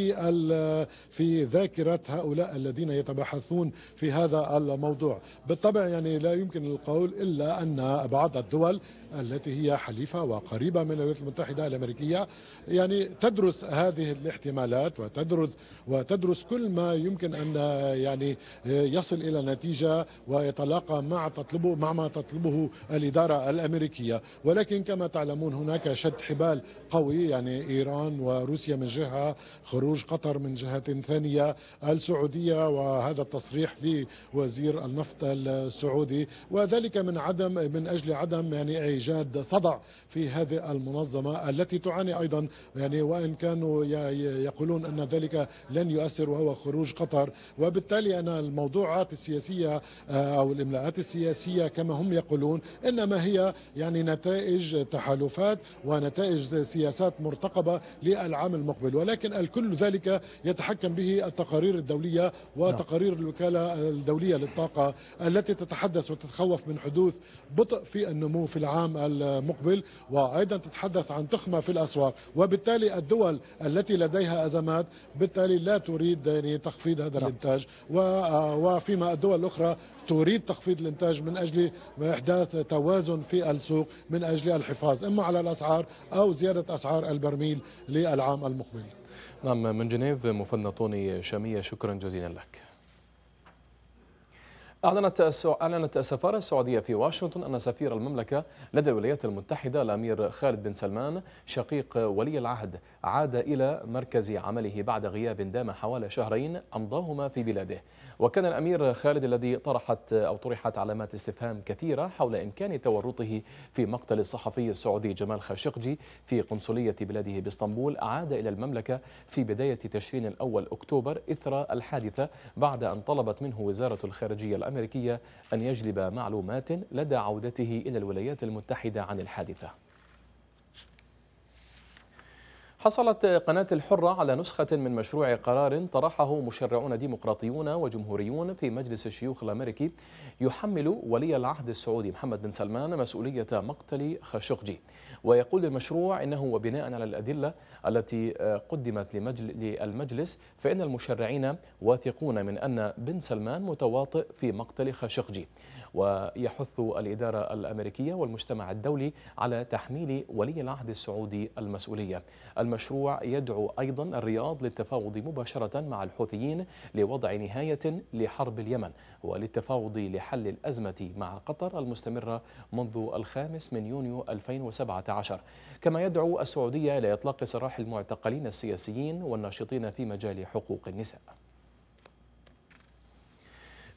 في ذاكرة هؤلاء الذين يتبحثون في هذا الموضوع بالطبع يعني لا يمكن القول إلا أن بعض الدول التي هي حليفة وقريبة من الولايات المتحدة الأمريكية يعني تدرس هذه الاحتمالات وتدرس وتدرس كل ما يمكن أن يعني يصل إلى نتيجة ويتلاقى مع تطلبه مع ما تطلبه الإدارة الأمريكية تركيا ولكن كما تعلمون هناك شد حبال قوي يعني إيران وروسيا من جهة خروج قطر من جهة ثانية السعودية وهذا التصريح لوزير النفط السعودي وذلك من عدم من أجل عدم يعني إيجاد صدع في هذه المنظمة التي تعاني أيضا يعني وإن كانوا يقولون أن ذلك لن يؤثر وهو خروج قطر وبالتالي أن الموضوعات السياسية آه، أو الإملاءات السياسية كما هم يقولون إنما هي يعني يعني نتائج تحالفات ونتائج سياسات مرتقبة للعام المقبل ولكن الكل ذلك يتحكم به التقارير الدولية وتقارير نعم. الوكالة الدولية للطاقة التي تتحدث وتتخوف من حدوث بطء في النمو في العام المقبل وأيضا تتحدث عن تخمة في الأسواق وبالتالي الدول التي لديها أزمات بالتالي لا تريد يعني تخفيض هذا نعم. الإنتاج وفيما الدول الأخرى تريد تخفيض الانتاج من اجل احداث توازن في السوق من اجل الحفاظ اما على الاسعار او زياده اسعار البرميل للعام المقبل. نعم من جنيف مفنى طوني شاميه شكرا جزيلا لك. أعلنت أعلنت السفارة السعودية في واشنطن أن سفير المملكة لدى الولايات المتحدة الأمير خالد بن سلمان شقيق ولي العهد عاد إلى مركز عمله بعد غياب دام حوالي شهرين أمضاهما في بلاده وكان الأمير خالد الذي طرحت أو طرحت علامات استفهام كثيرة حول إمكان تورطه في مقتل الصحفي السعودي جمال خاشقجي في قنصلية بلاده باسطنبول عاد إلى المملكة في بداية تشرين الأول أكتوبر إثر الحادثة بعد أن طلبت منه وزارة الخارجية الأمريكية أن يجلب معلومات لدى عودته إلى الولايات المتحدة عن الحادثة حصلت قناة الحرة على نسخة من مشروع قرار طرحه مشرعون ديمقراطيون وجمهوريون في مجلس الشيوخ الأمريكي يحمل ولي العهد السعودي محمد بن سلمان مسؤولية مقتل خاشقجي ويقول المشروع إنه وبناء على الأدلة التي آه، قدمت للمجلس فإن المشرعين واثقون من أن بن سلمان متواطئ في مقتل خاشقجي ويحث الإدارة الأمريكية والمجتمع الدولي على تحميل ولي العهد السعودي المسؤولية المشروع يدعو أيضا الرياض للتفاوض مباشرة مع الحوثيين لوضع نهاية لحرب اليمن وللتفاوض لحل الأزمة مع قطر المستمرة منذ الخامس من يونيو 2017 كما يدعو السعودية لإطلاق سراح المعتقلين السياسيين والناشطين في مجال حقوق النساء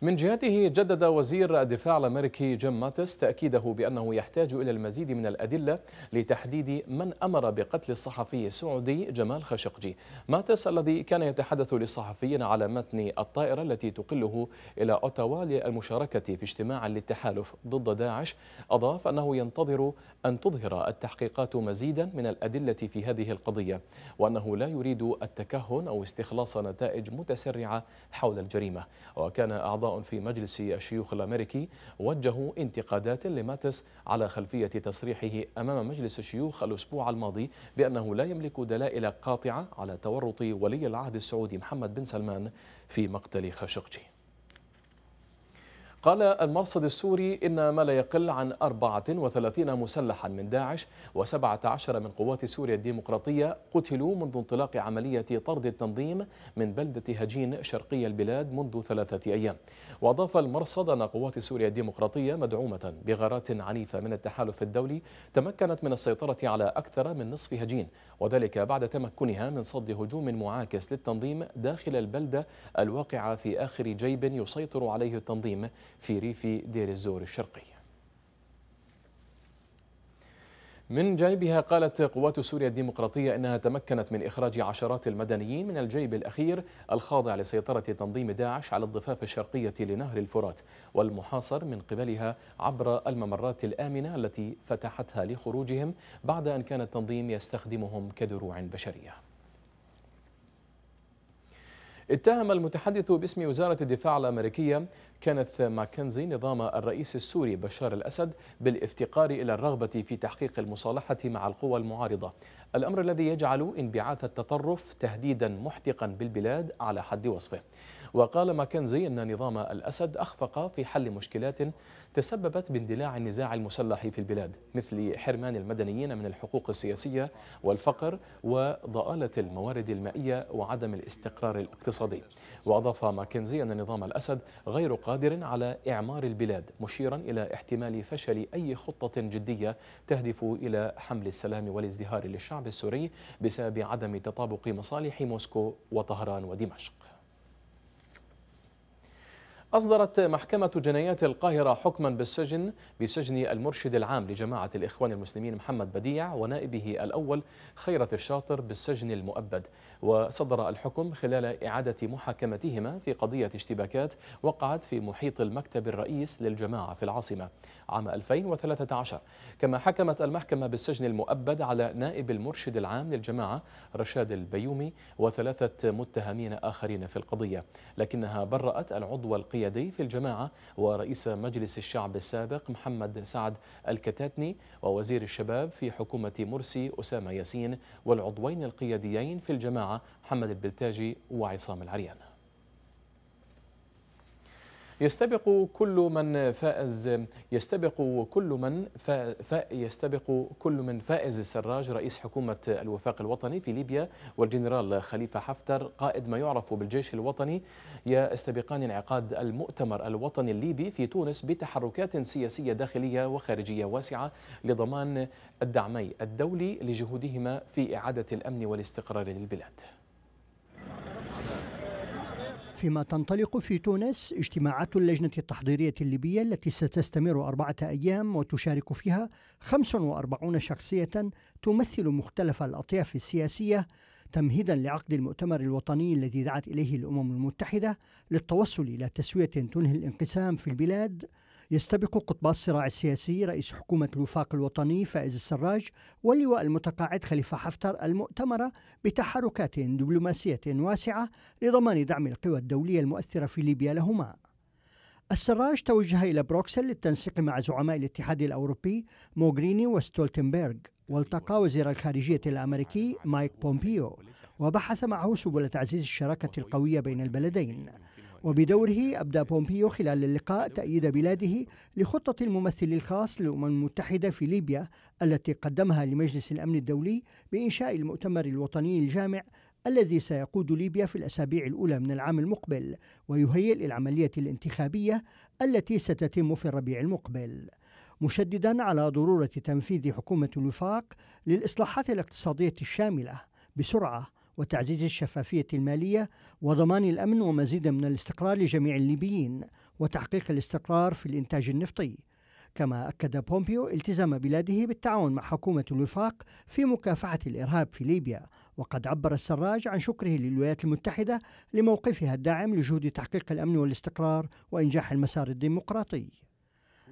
من جهته جدد وزير الدفاع الأمريكي جيم ماتس تأكيده بأنه يحتاج إلى المزيد من الأدلة لتحديد من أمر بقتل الصحفي السعودي جمال خاشقجي ماتس الذي كان يتحدث للصحفيين على متن الطائرة التي تقله إلى أوتاوا للمشاركة في اجتماع للتحالف ضد داعش أضاف أنه ينتظر أن تظهر التحقيقات مزيدا من الأدلة في هذه القضية وأنه لا يريد التكهن أو استخلاص نتائج متسرعة حول الجريمة وكان أعضاء أعضاء في مجلس الشيوخ الأمريكي وجهوا انتقادات لماتس على خلفية تصريحه أمام مجلس الشيوخ الأسبوع الماضي بأنه لا يملك دلائل قاطعة على تورط ولي العهد السعودي محمد بن سلمان في مقتل خاشقجي قال المرصد السوري إن ما لا يقل عن 34 مسلحا من داعش و17 من قوات سوريا الديمقراطية قتلوا منذ انطلاق عملية طرد التنظيم من بلدة هجين شرقي البلاد منذ ثلاثة أيام وأضاف المرصد أن قوات سوريا الديمقراطية مدعومة بغارات عنيفة من التحالف الدولي تمكنت من السيطرة على أكثر من نصف هجين وذلك بعد تمكنها من صد هجوم معاكس للتنظيم داخل البلدة الواقعة في آخر جيب يسيطر عليه التنظيم في ريف دير الزور الشرقي من جانبها قالت قوات سوريا الديمقراطية أنها تمكنت من إخراج عشرات المدنيين من الجيب الأخير الخاضع لسيطرة تنظيم داعش على الضفاف الشرقية لنهر الفرات والمحاصر من قبلها عبر الممرات الآمنة التي فتحتها لخروجهم بعد أن كان التنظيم يستخدمهم كدروع بشرية اتهم المتحدث باسم وزارة الدفاع الأمريكية كانت ماكنزي نظام الرئيس السوري بشار الأسد بالافتقار إلى الرغبة في تحقيق المصالحة مع القوى المعارضة الأمر الذي يجعل انبعاث التطرف تهديدا محتقا بالبلاد على حد وصفه وقال ماكنزي أن نظام الأسد أخفق في حل مشكلات تسببت باندلاع النزاع المسلح في البلاد مثل حرمان المدنيين من الحقوق السياسية والفقر وضآلة الموارد المائية وعدم الاستقرار الاقتصادي وأضاف ماكنزي أن نظام الأسد غير قادر على إعمار البلاد مشيرا إلى احتمال فشل أي خطة جدية تهدف إلى حمل السلام والازدهار للشعب السوري بسبب عدم تطابق مصالح موسكو وطهران ودمشق أصدرت محكمة جنايات القاهرة حكما بالسجن بسجن المرشد العام لجماعة الإخوان المسلمين محمد بديع ونائبه الأول خيرة الشاطر بالسجن المؤبد وصدر الحكم خلال إعادة محاكمتهما في قضية اشتباكات وقعت في محيط المكتب الرئيس للجماعة في العاصمة عام 2013 كما حكمت المحكمة بالسجن المؤبد على نائب المرشد العام للجماعة رشاد البيومي وثلاثة متهمين آخرين في القضية لكنها برأت العضو القيادي في الجماعة ورئيس مجلس الشعب السابق محمد سعد الكتاتني ووزير الشباب في حكومة مرسي أسامة ياسين والعضوين القياديين في الجماعة محمد البلتاجي وعصام العريان يستبق كل من فائز يستبق كل من فا يستبق كل من فائز السراج رئيس حكومة الوفاق الوطني في ليبيا والجنرال خليفة حفتر قائد ما يعرف بالجيش الوطني يستبقان انعقاد المؤتمر الوطني الليبي في تونس بتحركات سياسية داخلية وخارجية واسعة لضمان الدعمي الدولي لجهودهما في إعادة الأمن والاستقرار للبلاد فيما تنطلق في تونس اجتماعات اللجنة التحضيرية الليبية التي ستستمر أربعة أيام وتشارك فيها 45 شخصية تمثل مختلف الأطياف السياسية تمهيدا لعقد المؤتمر الوطني الذي دعت إليه الأمم المتحدة للتوصل إلى تسوية تنهي الانقسام في البلاد يستبق قطب الصراع السياسي رئيس حكومة الوفاق الوطني فائز السراج واللواء المتقاعد خليفة حفتر المؤتمر بتحركات دبلوماسية واسعة لضمان دعم القوى الدولية المؤثرة في ليبيا لهما السراج توجه إلى بروكسل للتنسيق مع زعماء الاتحاد الأوروبي موغريني وستولتنبرغ والتقى وزير الخارجية الأمريكي مايك بومبيو وبحث معه سبل تعزيز الشراكة القوية بين البلدين وبدوره أبدى بومبيو خلال اللقاء تأييد بلاده لخطة الممثل الخاص للأمم المتحدة في ليبيا التي قدمها لمجلس الأمن الدولي بإنشاء المؤتمر الوطني الجامع الذي سيقود ليبيا في الأسابيع الأولى من العام المقبل ويهيئ للعملية الانتخابية التي ستتم في الربيع المقبل مشددا على ضرورة تنفيذ حكومة الوفاق للإصلاحات الاقتصادية الشاملة بسرعة وتعزيز الشفافية المالية وضمان الأمن ومزيد من الاستقرار لجميع الليبيين وتحقيق الاستقرار في الإنتاج النفطي كما أكد بومبيو التزام بلاده بالتعاون مع حكومة الوفاق في مكافحة الإرهاب في ليبيا وقد عبر السراج عن شكره للولايات المتحدة لموقفها الداعم لجهود تحقيق الأمن والاستقرار وإنجاح المسار الديمقراطي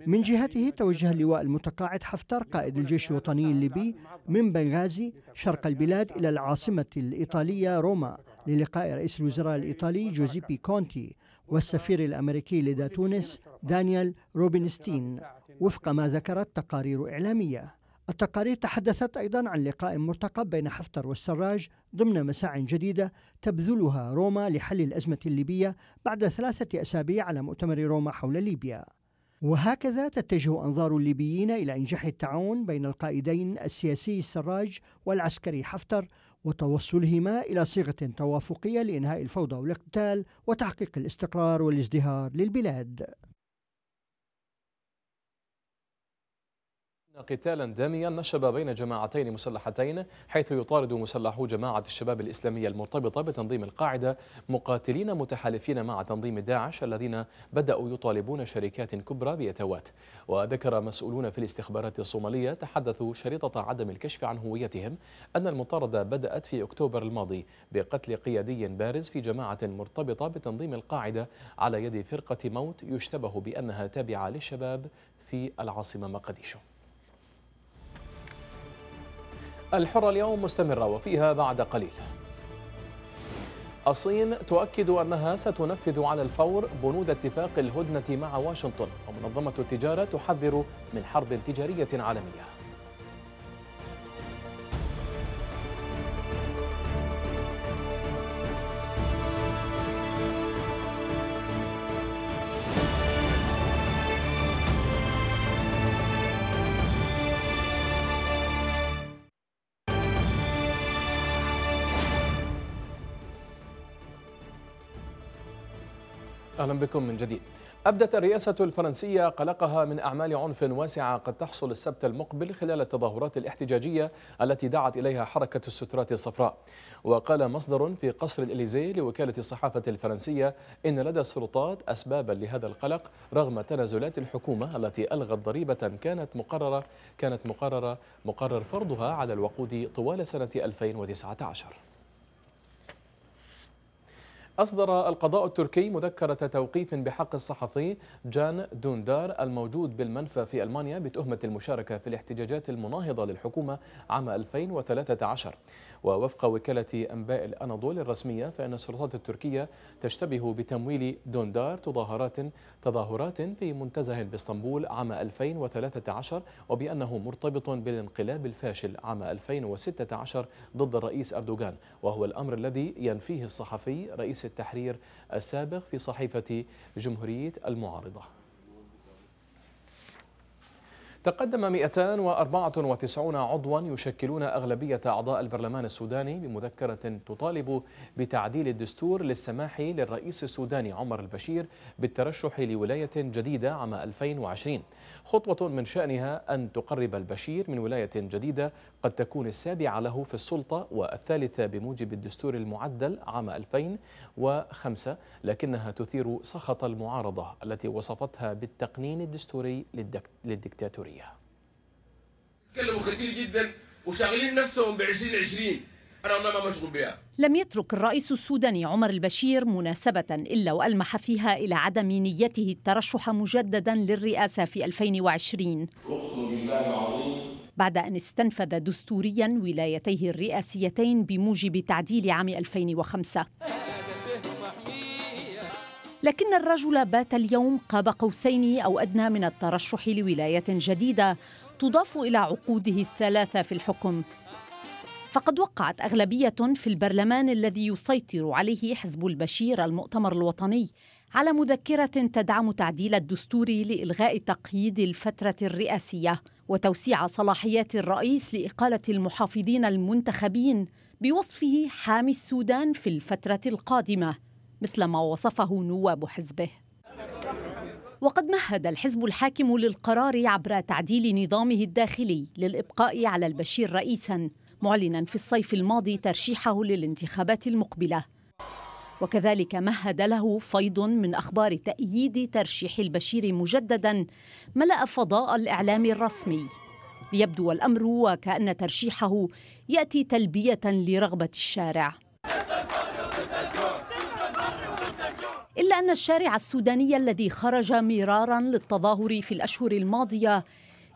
من جهته توجه اللواء المتقاعد حفتر قائد الجيش الوطني الليبي من بنغازي شرق البلاد إلى العاصمة الإيطالية روما للقاء رئيس الوزراء الإيطالي جوزيبي كونتي والسفير الأمريكي لدى تونس دانيال روبنستين وفق ما ذكرت تقارير إعلامية التقارير تحدثت أيضا عن لقاء مرتقب بين حفتر والسراج ضمن مساع جديدة تبذلها روما لحل الأزمة الليبية بعد ثلاثة أسابيع على مؤتمر روما حول ليبيا وهكذا تتجه أنظار الليبيين إلى إنجاح التعاون بين القائدين السياسي السراج والعسكري حفتر وتوصلهما إلى صيغة توافقية لإنهاء الفوضى والاقتتال وتحقيق الاستقرار والازدهار للبلاد قتالا داميا نشب بين جماعتين مسلحتين حيث يطارد مسلحو جماعة الشباب الإسلامية المرتبطة بتنظيم القاعدة مقاتلين متحالفين مع تنظيم داعش الذين بدأوا يطالبون شركات كبرى بيتوات وذكر مسؤولون في الاستخبارات الصومالية تحدثوا شريطة عدم الكشف عن هويتهم أن المطاردة بدأت في أكتوبر الماضي بقتل قيادي بارز في جماعة مرتبطة بتنظيم القاعدة على يد فرقة موت يشتبه بأنها تابعة للشباب في العاصمة مقديشو الحرة اليوم مستمرة وفيها بعد قليل الصين تؤكد أنها ستنفذ على الفور بنود اتفاق الهدنة مع واشنطن ومنظمة التجارة تحذر من حرب تجارية عالمية أهلا بكم من جديد أبدت الرئاسة الفرنسية قلقها من أعمال عنف واسعة قد تحصل السبت المقبل خلال التظاهرات الاحتجاجية التي دعت إليها حركة السترات الصفراء وقال مصدر في قصر الإليزي لوكالة الصحافة الفرنسية إن لدى السلطات أسبابا لهذا القلق رغم تنازلات الحكومة التي ألغت ضريبة كانت مقررة كانت مقررة مقرر فرضها على الوقود طوال سنة 2019 أصدر القضاء التركي مذكرة توقيف بحق الصحفي جان دوندار الموجود بالمنفى في ألمانيا بتهمة المشاركة في الاحتجاجات المناهضة للحكومة عام 2013 ووفق وكالة أنباء الأناضول الرسمية فإن السلطات التركية تشتبه بتمويل دوندار تظاهرات تظاهرات في منتزه باسطنبول عام 2013 وبأنه مرتبط بالانقلاب الفاشل عام 2016 ضد الرئيس أردوغان وهو الأمر الذي ينفيه الصحفي رئيس التحرير السابق في صحيفة جمهورية المعارضة تقدم 294 عضوا يشكلون أغلبية أعضاء البرلمان السوداني بمذكرة تطالب بتعديل الدستور للسماح للرئيس السوداني عمر البشير بالترشح لولاية جديدة عام 2020 خطوة من شأنها أن تقرب البشير من ولاية جديدة قد تكون السابعة له في السلطة والثالثة بموجب الدستور المعدل عام 2005 لكنها تثير سخط المعارضة التي وصفتها بالتقنين الدستوري للدكتاتورية تكلموا كثير جدا وشاغلين نفسهم ب 2020 أنا ما مشغول بها لم يترك الرئيس السوداني عمر البشير مناسبة إلا وألمح فيها إلى عدم نيته الترشح مجددا للرئاسة في 2020 أقسم بالله العظيم بعد أن استنفذ دستوريا ولايتيه الرئاسيتين بموجب تعديل عام 2005 لكن الرجل بات اليوم قاب قوسين أو أدنى من الترشح لولاية جديدة تضاف إلى عقوده الثلاثة في الحكم فقد وقعت أغلبية في البرلمان الذي يسيطر عليه حزب البشير المؤتمر الوطني على مذكرة تدعم تعديل الدستور لإلغاء تقييد الفترة الرئاسية وتوسيع صلاحيات الرئيس لإقالة المحافظين المنتخبين بوصفه حامي السودان في الفترة القادمة مثل ما وصفه نواب حزبه وقد مهد الحزب الحاكم للقرار عبر تعديل نظامه الداخلي للإبقاء على البشير رئيساً معلنا في الصيف الماضي ترشيحه للانتخابات المقبله وكذلك مهد له فيض من اخبار تاييد ترشيح البشير مجددا ملا فضاء الاعلام الرسمي ليبدو الامر وكان ترشيحه ياتي تلبيه لرغبه الشارع الا ان الشارع السوداني الذي خرج مرارا للتظاهر في الاشهر الماضيه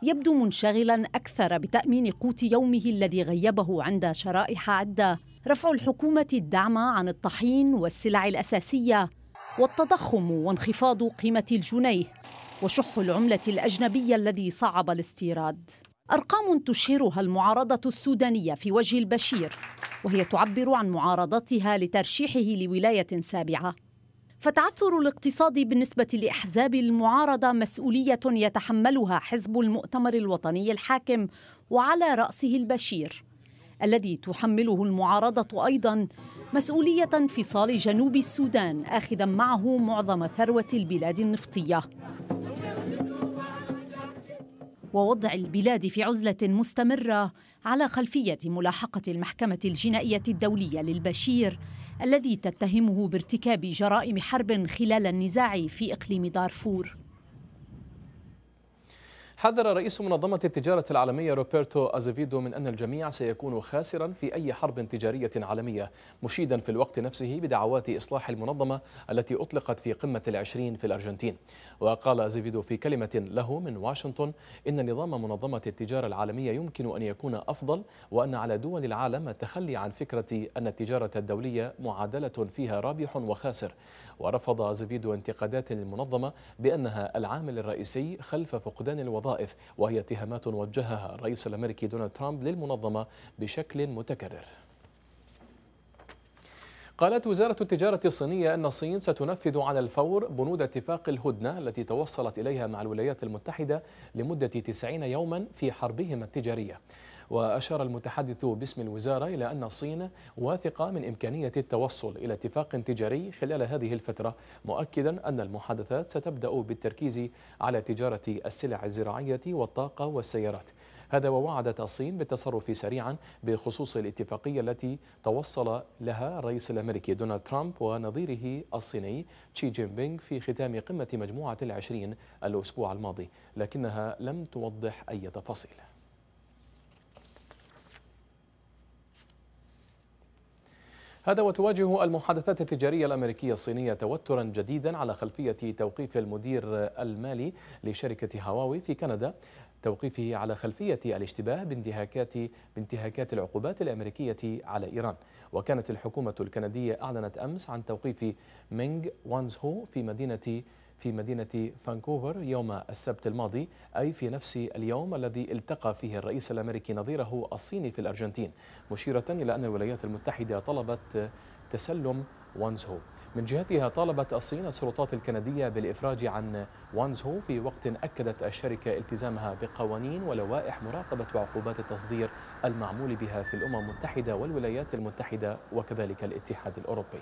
يبدو منشغلا أكثر بتأمين قوت يومه الذي غيبه عند شرائح عدة رفع الحكومة الدعم عن الطحين والسلع الأساسية والتضخم وانخفاض قيمة الجنيه وشح العملة الأجنبية الذي صعب الاستيراد أرقام تشهرها المعارضة السودانية في وجه البشير وهي تعبر عن معارضتها لترشيحه لولاية سابعة فتعثر الاقتصاد بالنسبة لأحزاب المعارضة مسؤولية يتحملها حزب المؤتمر الوطني الحاكم وعلى رأسه البشير الذي تحمله المعارضة أيضا مسؤولية انفصال جنوب السودان آخذا معه معظم ثروة البلاد النفطية ووضع البلاد في عزلة مستمرة على خلفية ملاحقة المحكمة الجنائية الدولية للبشير الذي تتهمه بارتكاب جرائم حرب خلال النزاع في إقليم دارفور حذر رئيس منظمة التجارة العالمية روبرتو أزيفيدو من أن الجميع سيكون خاسرا في أي حرب تجارية عالمية مشيدا في الوقت نفسه بدعوات إصلاح المنظمة التي أطلقت في قمة العشرين في الأرجنتين وقال أزيفيدو في كلمة له من واشنطن إن نظام منظمة التجارة العالمية يمكن أن يكون أفضل وأن على دول العالم التخلي عن فكرة أن التجارة الدولية معادلة فيها رابح وخاسر ورفض زفيدو انتقادات المنظمة بأنها العامل الرئيسي خلف فقدان الوظائف وهي اتهامات وجهها الرئيس الأمريكي دونالد ترامب للمنظمة بشكل متكرر قالت وزارة التجارة الصينية أن الصين ستنفذ على الفور بنود اتفاق الهدنة التي توصلت إليها مع الولايات المتحدة لمدة 90 يوما في حربهما التجارية وأشار المتحدث باسم الوزارة إلى أن الصين واثقة من إمكانية التوصل إلى اتفاق تجاري خلال هذه الفترة مؤكدا أن المحادثات ستبدأ بالتركيز على تجارة السلع الزراعية والطاقة والسيارات هذا ووعدت الصين بالتصرف سريعا بخصوص الاتفاقية التي توصل لها الرئيس الأمريكي دونالد ترامب ونظيره الصيني تشي جين بينغ في ختام قمة مجموعة العشرين الأسبوع الماضي لكنها لم توضح أي تفاصيل هذا وتواجه المحادثات التجارية الأمريكية الصينية توترا جديدا على خلفية توقيف المدير المالي لشركة هواوي في كندا توقيفه على خلفية الاشتباه بانتهاكات بانتهاكات العقوبات الأمريكية على إيران وكانت الحكومة الكندية أعلنت أمس عن توقيف مينغ وانزهو في مدينة في مدينة فانكوفر يوم السبت الماضي أي في نفس اليوم الذي التقى فيه الرئيس الأمريكي نظيره الصيني في الأرجنتين مشيرة إلى أن الولايات المتحدة طلبت تسلم وانزهو من جهتها طالبت الصين السلطات الكندية بالإفراج عن وانزهو في وقت أكدت الشركة التزامها بقوانين ولوائح مراقبة وعقوبات التصدير المعمول بها في الأمم المتحدة والولايات المتحدة وكذلك الاتحاد الأوروبي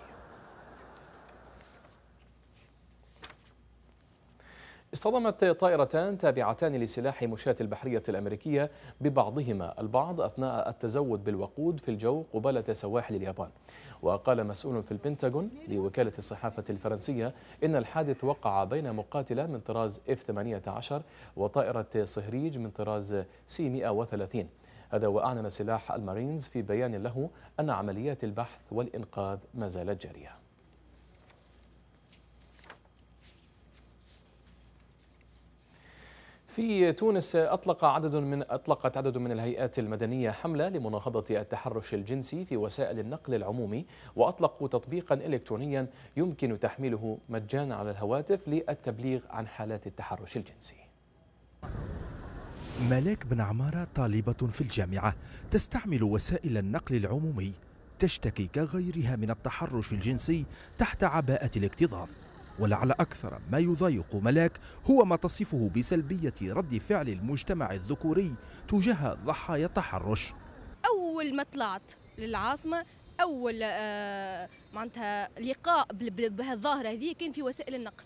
اصطدمت طائرتان تابعتان لسلاح مشاة البحرية الأمريكية ببعضهما البعض أثناء التزود بالوقود في الجو قبالة سواحل اليابان وقال مسؤول في البنتاغون لوكالة الصحافة الفرنسية إن الحادث وقع بين مقاتلة من طراز F-18 وطائرة صهريج من طراز C-130 هذا وأعلن سلاح المارينز في بيان له أن عمليات البحث والإنقاذ ما زالت جارية في تونس أطلق عدد من أطلقت عدد من الهيئات المدنية حملة لمناهضة التحرش الجنسي في وسائل النقل العمومي وأطلقوا تطبيقا إلكترونيا يمكن تحميله مجانا على الهواتف للتبليغ عن حالات التحرش الجنسي ملاك بن عمارة طالبة في الجامعة تستعمل وسائل النقل العمومي تشتكي كغيرها من التحرش الجنسي تحت عباءة الاكتظاظ ولعل أكثر ما يضايق ملاك هو ما تصفه بسلبية رد فعل المجتمع الذكوري تجاه ضحايا التحرش أول ما طلعت للعاصمة أول آه معناتها لقاء بهالظاهرة هذه كان في وسائل النقل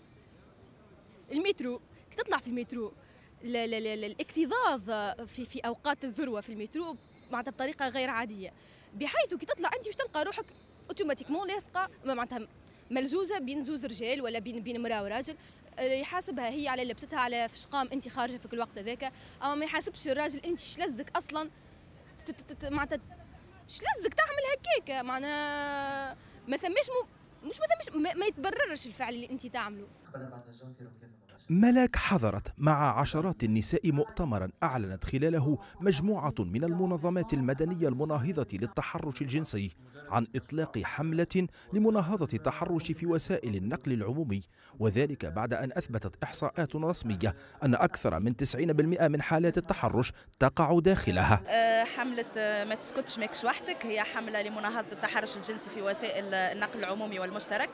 المترو تطلع في المترو لا لا لا الاكتظاظ في في اوقات الذروه في المترو معناتها بطريقه غير عاديه بحيث كي تطلع انت واش تلقى روحك اوتوماتيكمون لاصقه معناتها ملزوزه بين زوز رجال ولا بين بين مراه وراجل آه، يحاسبها هي على لبستها على فش قام انت خارجه في كل وقت هذاك اما ما يحاسبش الراجل انت شلزك اصلا معناتها شلزك تعمل هكاك معناها ما ثماش مو مش ما ثماش ما, ما يتبررش الفعل اللي انت تعمله ملاك حضرت مع عشرات النساء مؤتمرا أعلنت خلاله مجموعة من المنظمات المدنية المناهضة للتحرش الجنسي عن إطلاق حملة لمناهضة التحرش في وسائل النقل العمومي وذلك بعد أن أثبتت إحصاءات رسمية أن أكثر من 90% من حالات التحرش تقع داخلها أه، حملة أه، ما تسكتش ماكش وحدك هي حملة لمناهضة التحرش الجنسي في وسائل النقل العمومي والمشترك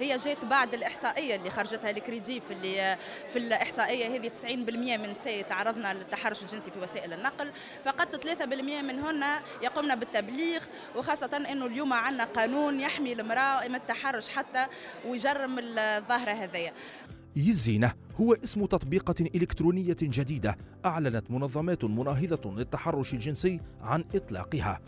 هي جات بعد الإحصائية اللي خرجتها الكريديف اللي أه، في الإحصائية هذه 90% من النساء تعرضنا للتحرش الجنسي في وسائل النقل فقط 3% منهن يقمن بالتبليغ وخاصة أنه اليوم عندنا قانون يحمي المرأة من التحرش حتى ويجرم الظاهرة هذية يزينة هو اسم تطبيقة إلكترونية جديدة أعلنت منظمات مناهضة للتحرش الجنسي عن إطلاقها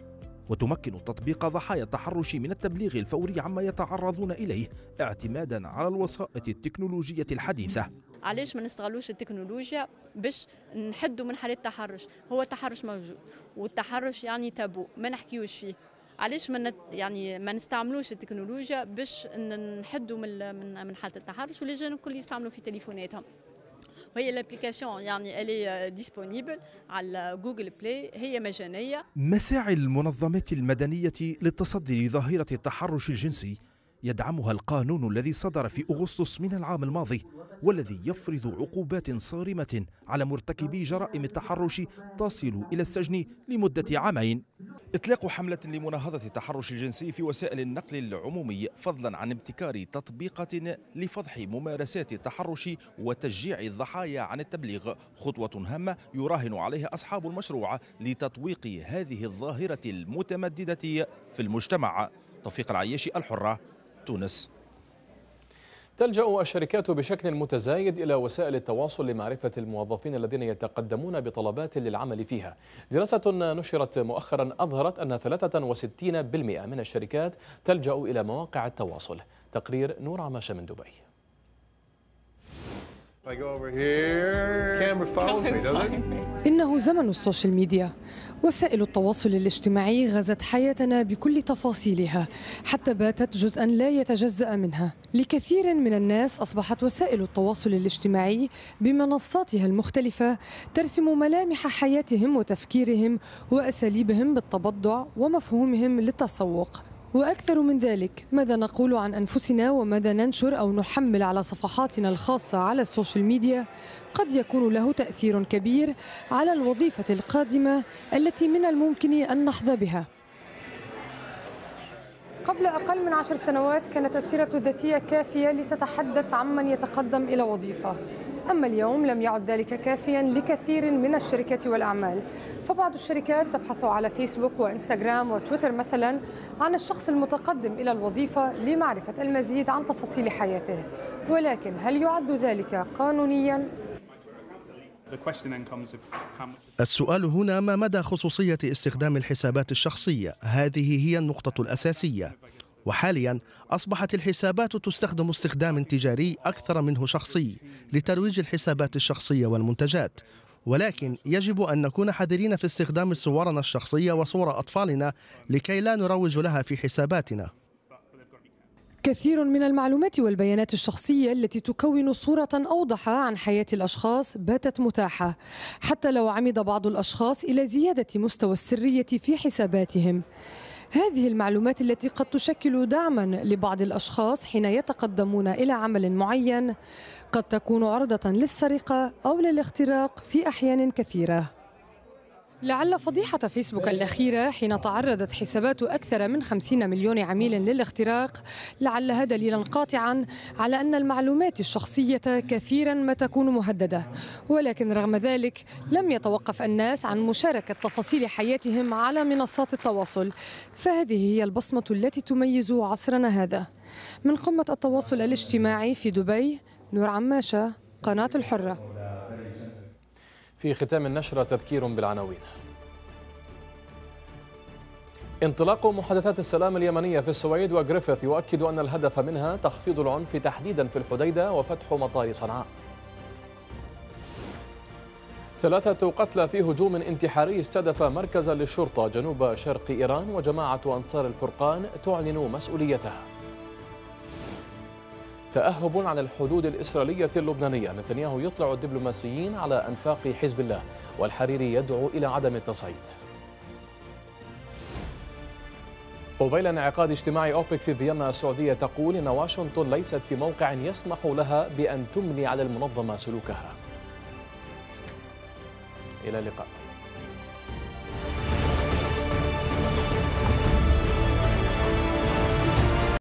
وتمكن التطبيق ضحايا التحرش من التبليغ الفوري عما يتعرضون إليه اعتمادا على الوسائط التكنولوجية الحديثة علاش ما نستغلوش التكنولوجيا باش نحدوا من حالة التحرش هو التحرش موجود والتحرش يعني تابو ما نحكيوش فيه علاش ما يعني ما نستعملوش التكنولوجيا باش نحدوا من من حاله التحرش واللجان الكل يستعملوا في تليفوناتهم وهي الابليكاسيون يعني الي ديسبونيبل euh, على جوجل بلاي هي مجانيه مساعي المنظمات المدنيه للتصدي لظاهره التحرش الجنسي يدعمها القانون الذي صدر في أغسطس من العام الماضي والذي يفرض عقوبات صارمة على مرتكبي جرائم التحرش تصل إلى السجن لمدة عامين إطلاق حملة لمناهضة التحرش الجنسي في وسائل النقل العمومي فضلا عن ابتكار تطبيقة لفضح ممارسات التحرش وتشجيع الضحايا عن التبليغ خطوة هامة يراهن عليها أصحاب المشروع لتطويق هذه الظاهرة المتمددة في المجتمع توفيق العياشي الحرة تونس تلجأ الشركات بشكل متزايد إلى وسائل التواصل لمعرفة الموظفين الذين يتقدمون بطلبات للعمل فيها دراسة نشرت مؤخرا أظهرت أن 63% من الشركات تلجأ إلى مواقع التواصل تقرير نور عماشة من دبي إنه زمن السوشيال ميديا وسائل التواصل الاجتماعي غزت حياتنا بكل تفاصيلها حتى باتت جزءا لا يتجزأ منها لكثير من الناس أصبحت وسائل التواصل الاجتماعي بمنصاتها المختلفة ترسم ملامح حياتهم وتفكيرهم وأساليبهم بالتبضع ومفهومهم للتسوق وأكثر من ذلك ماذا نقول عن أنفسنا وماذا ننشر أو نحمل على صفحاتنا الخاصة على السوشيال ميديا قد يكون له تأثير كبير على الوظيفة القادمة التي من الممكن أن نحظى بها قبل أقل من عشر سنوات كانت السيرة الذاتية كافية لتتحدث عمن يتقدم إلى وظيفة أما اليوم لم يعد ذلك كافيا لكثير من الشركات والأعمال فبعض الشركات تبحث على فيسبوك وإنستغرام وتويتر مثلا عن الشخص المتقدم إلى الوظيفة لمعرفة المزيد عن تفاصيل حياته ولكن هل يعد ذلك قانونيا؟ السؤال هنا ما مدى خصوصية استخدام الحسابات الشخصية؟ هذه هي النقطة الأساسية. وحاليا أصبحت الحسابات تستخدم استخدام تجاري أكثر منه شخصي لترويج الحسابات الشخصية والمنتجات ولكن يجب أن نكون حذرين في استخدام صورنا الشخصية وصور أطفالنا لكي لا نروج لها في حساباتنا كثير من المعلومات والبيانات الشخصية التي تكون صورة أوضح عن حياة الأشخاص باتت متاحة حتى لو عمد بعض الأشخاص إلى زيادة مستوى السرية في حساباتهم هذه المعلومات التي قد تشكل دعما لبعض الاشخاص حين يتقدمون الى عمل معين قد تكون عرضه للسرقه او للاختراق في احيان كثيره لعل فضيحة فيسبوك الأخيرة حين تعرضت حسابات أكثر من 50 مليون عميل للاختراق لعلها دليلا قاطعا على أن المعلومات الشخصية كثيرا ما تكون مهددة ولكن رغم ذلك لم يتوقف الناس عن مشاركة تفاصيل حياتهم على منصات التواصل فهذه هي البصمة التي تميز عصرنا هذا من قمة التواصل الاجتماعي في دبي نور عماشة قناة الحرة في ختام النشرة تذكير بالعناوين انطلاق محادثات السلام اليمنية في السويد وجريفيث يؤكد أن الهدف منها تخفيض العنف تحديدا في الحديدة وفتح مطار صنعاء ثلاثة قتلى في هجوم انتحاري استهدف مركزا للشرطة جنوب شرق إيران وجماعة أنصار الفرقان تعلن مسؤوليتها تأهب على الحدود الإسرائيلية اللبنانية نتنياهو يطلع الدبلوماسيين على أنفاق حزب الله والحريري يدعو إلى عدم التصعيد قبيل انعقاد اجتماع أوبك في فيينا السعودية تقول إن واشنطن ليست في موقع يسمح لها بأن تملي على المنظمة سلوكها إلى اللقاء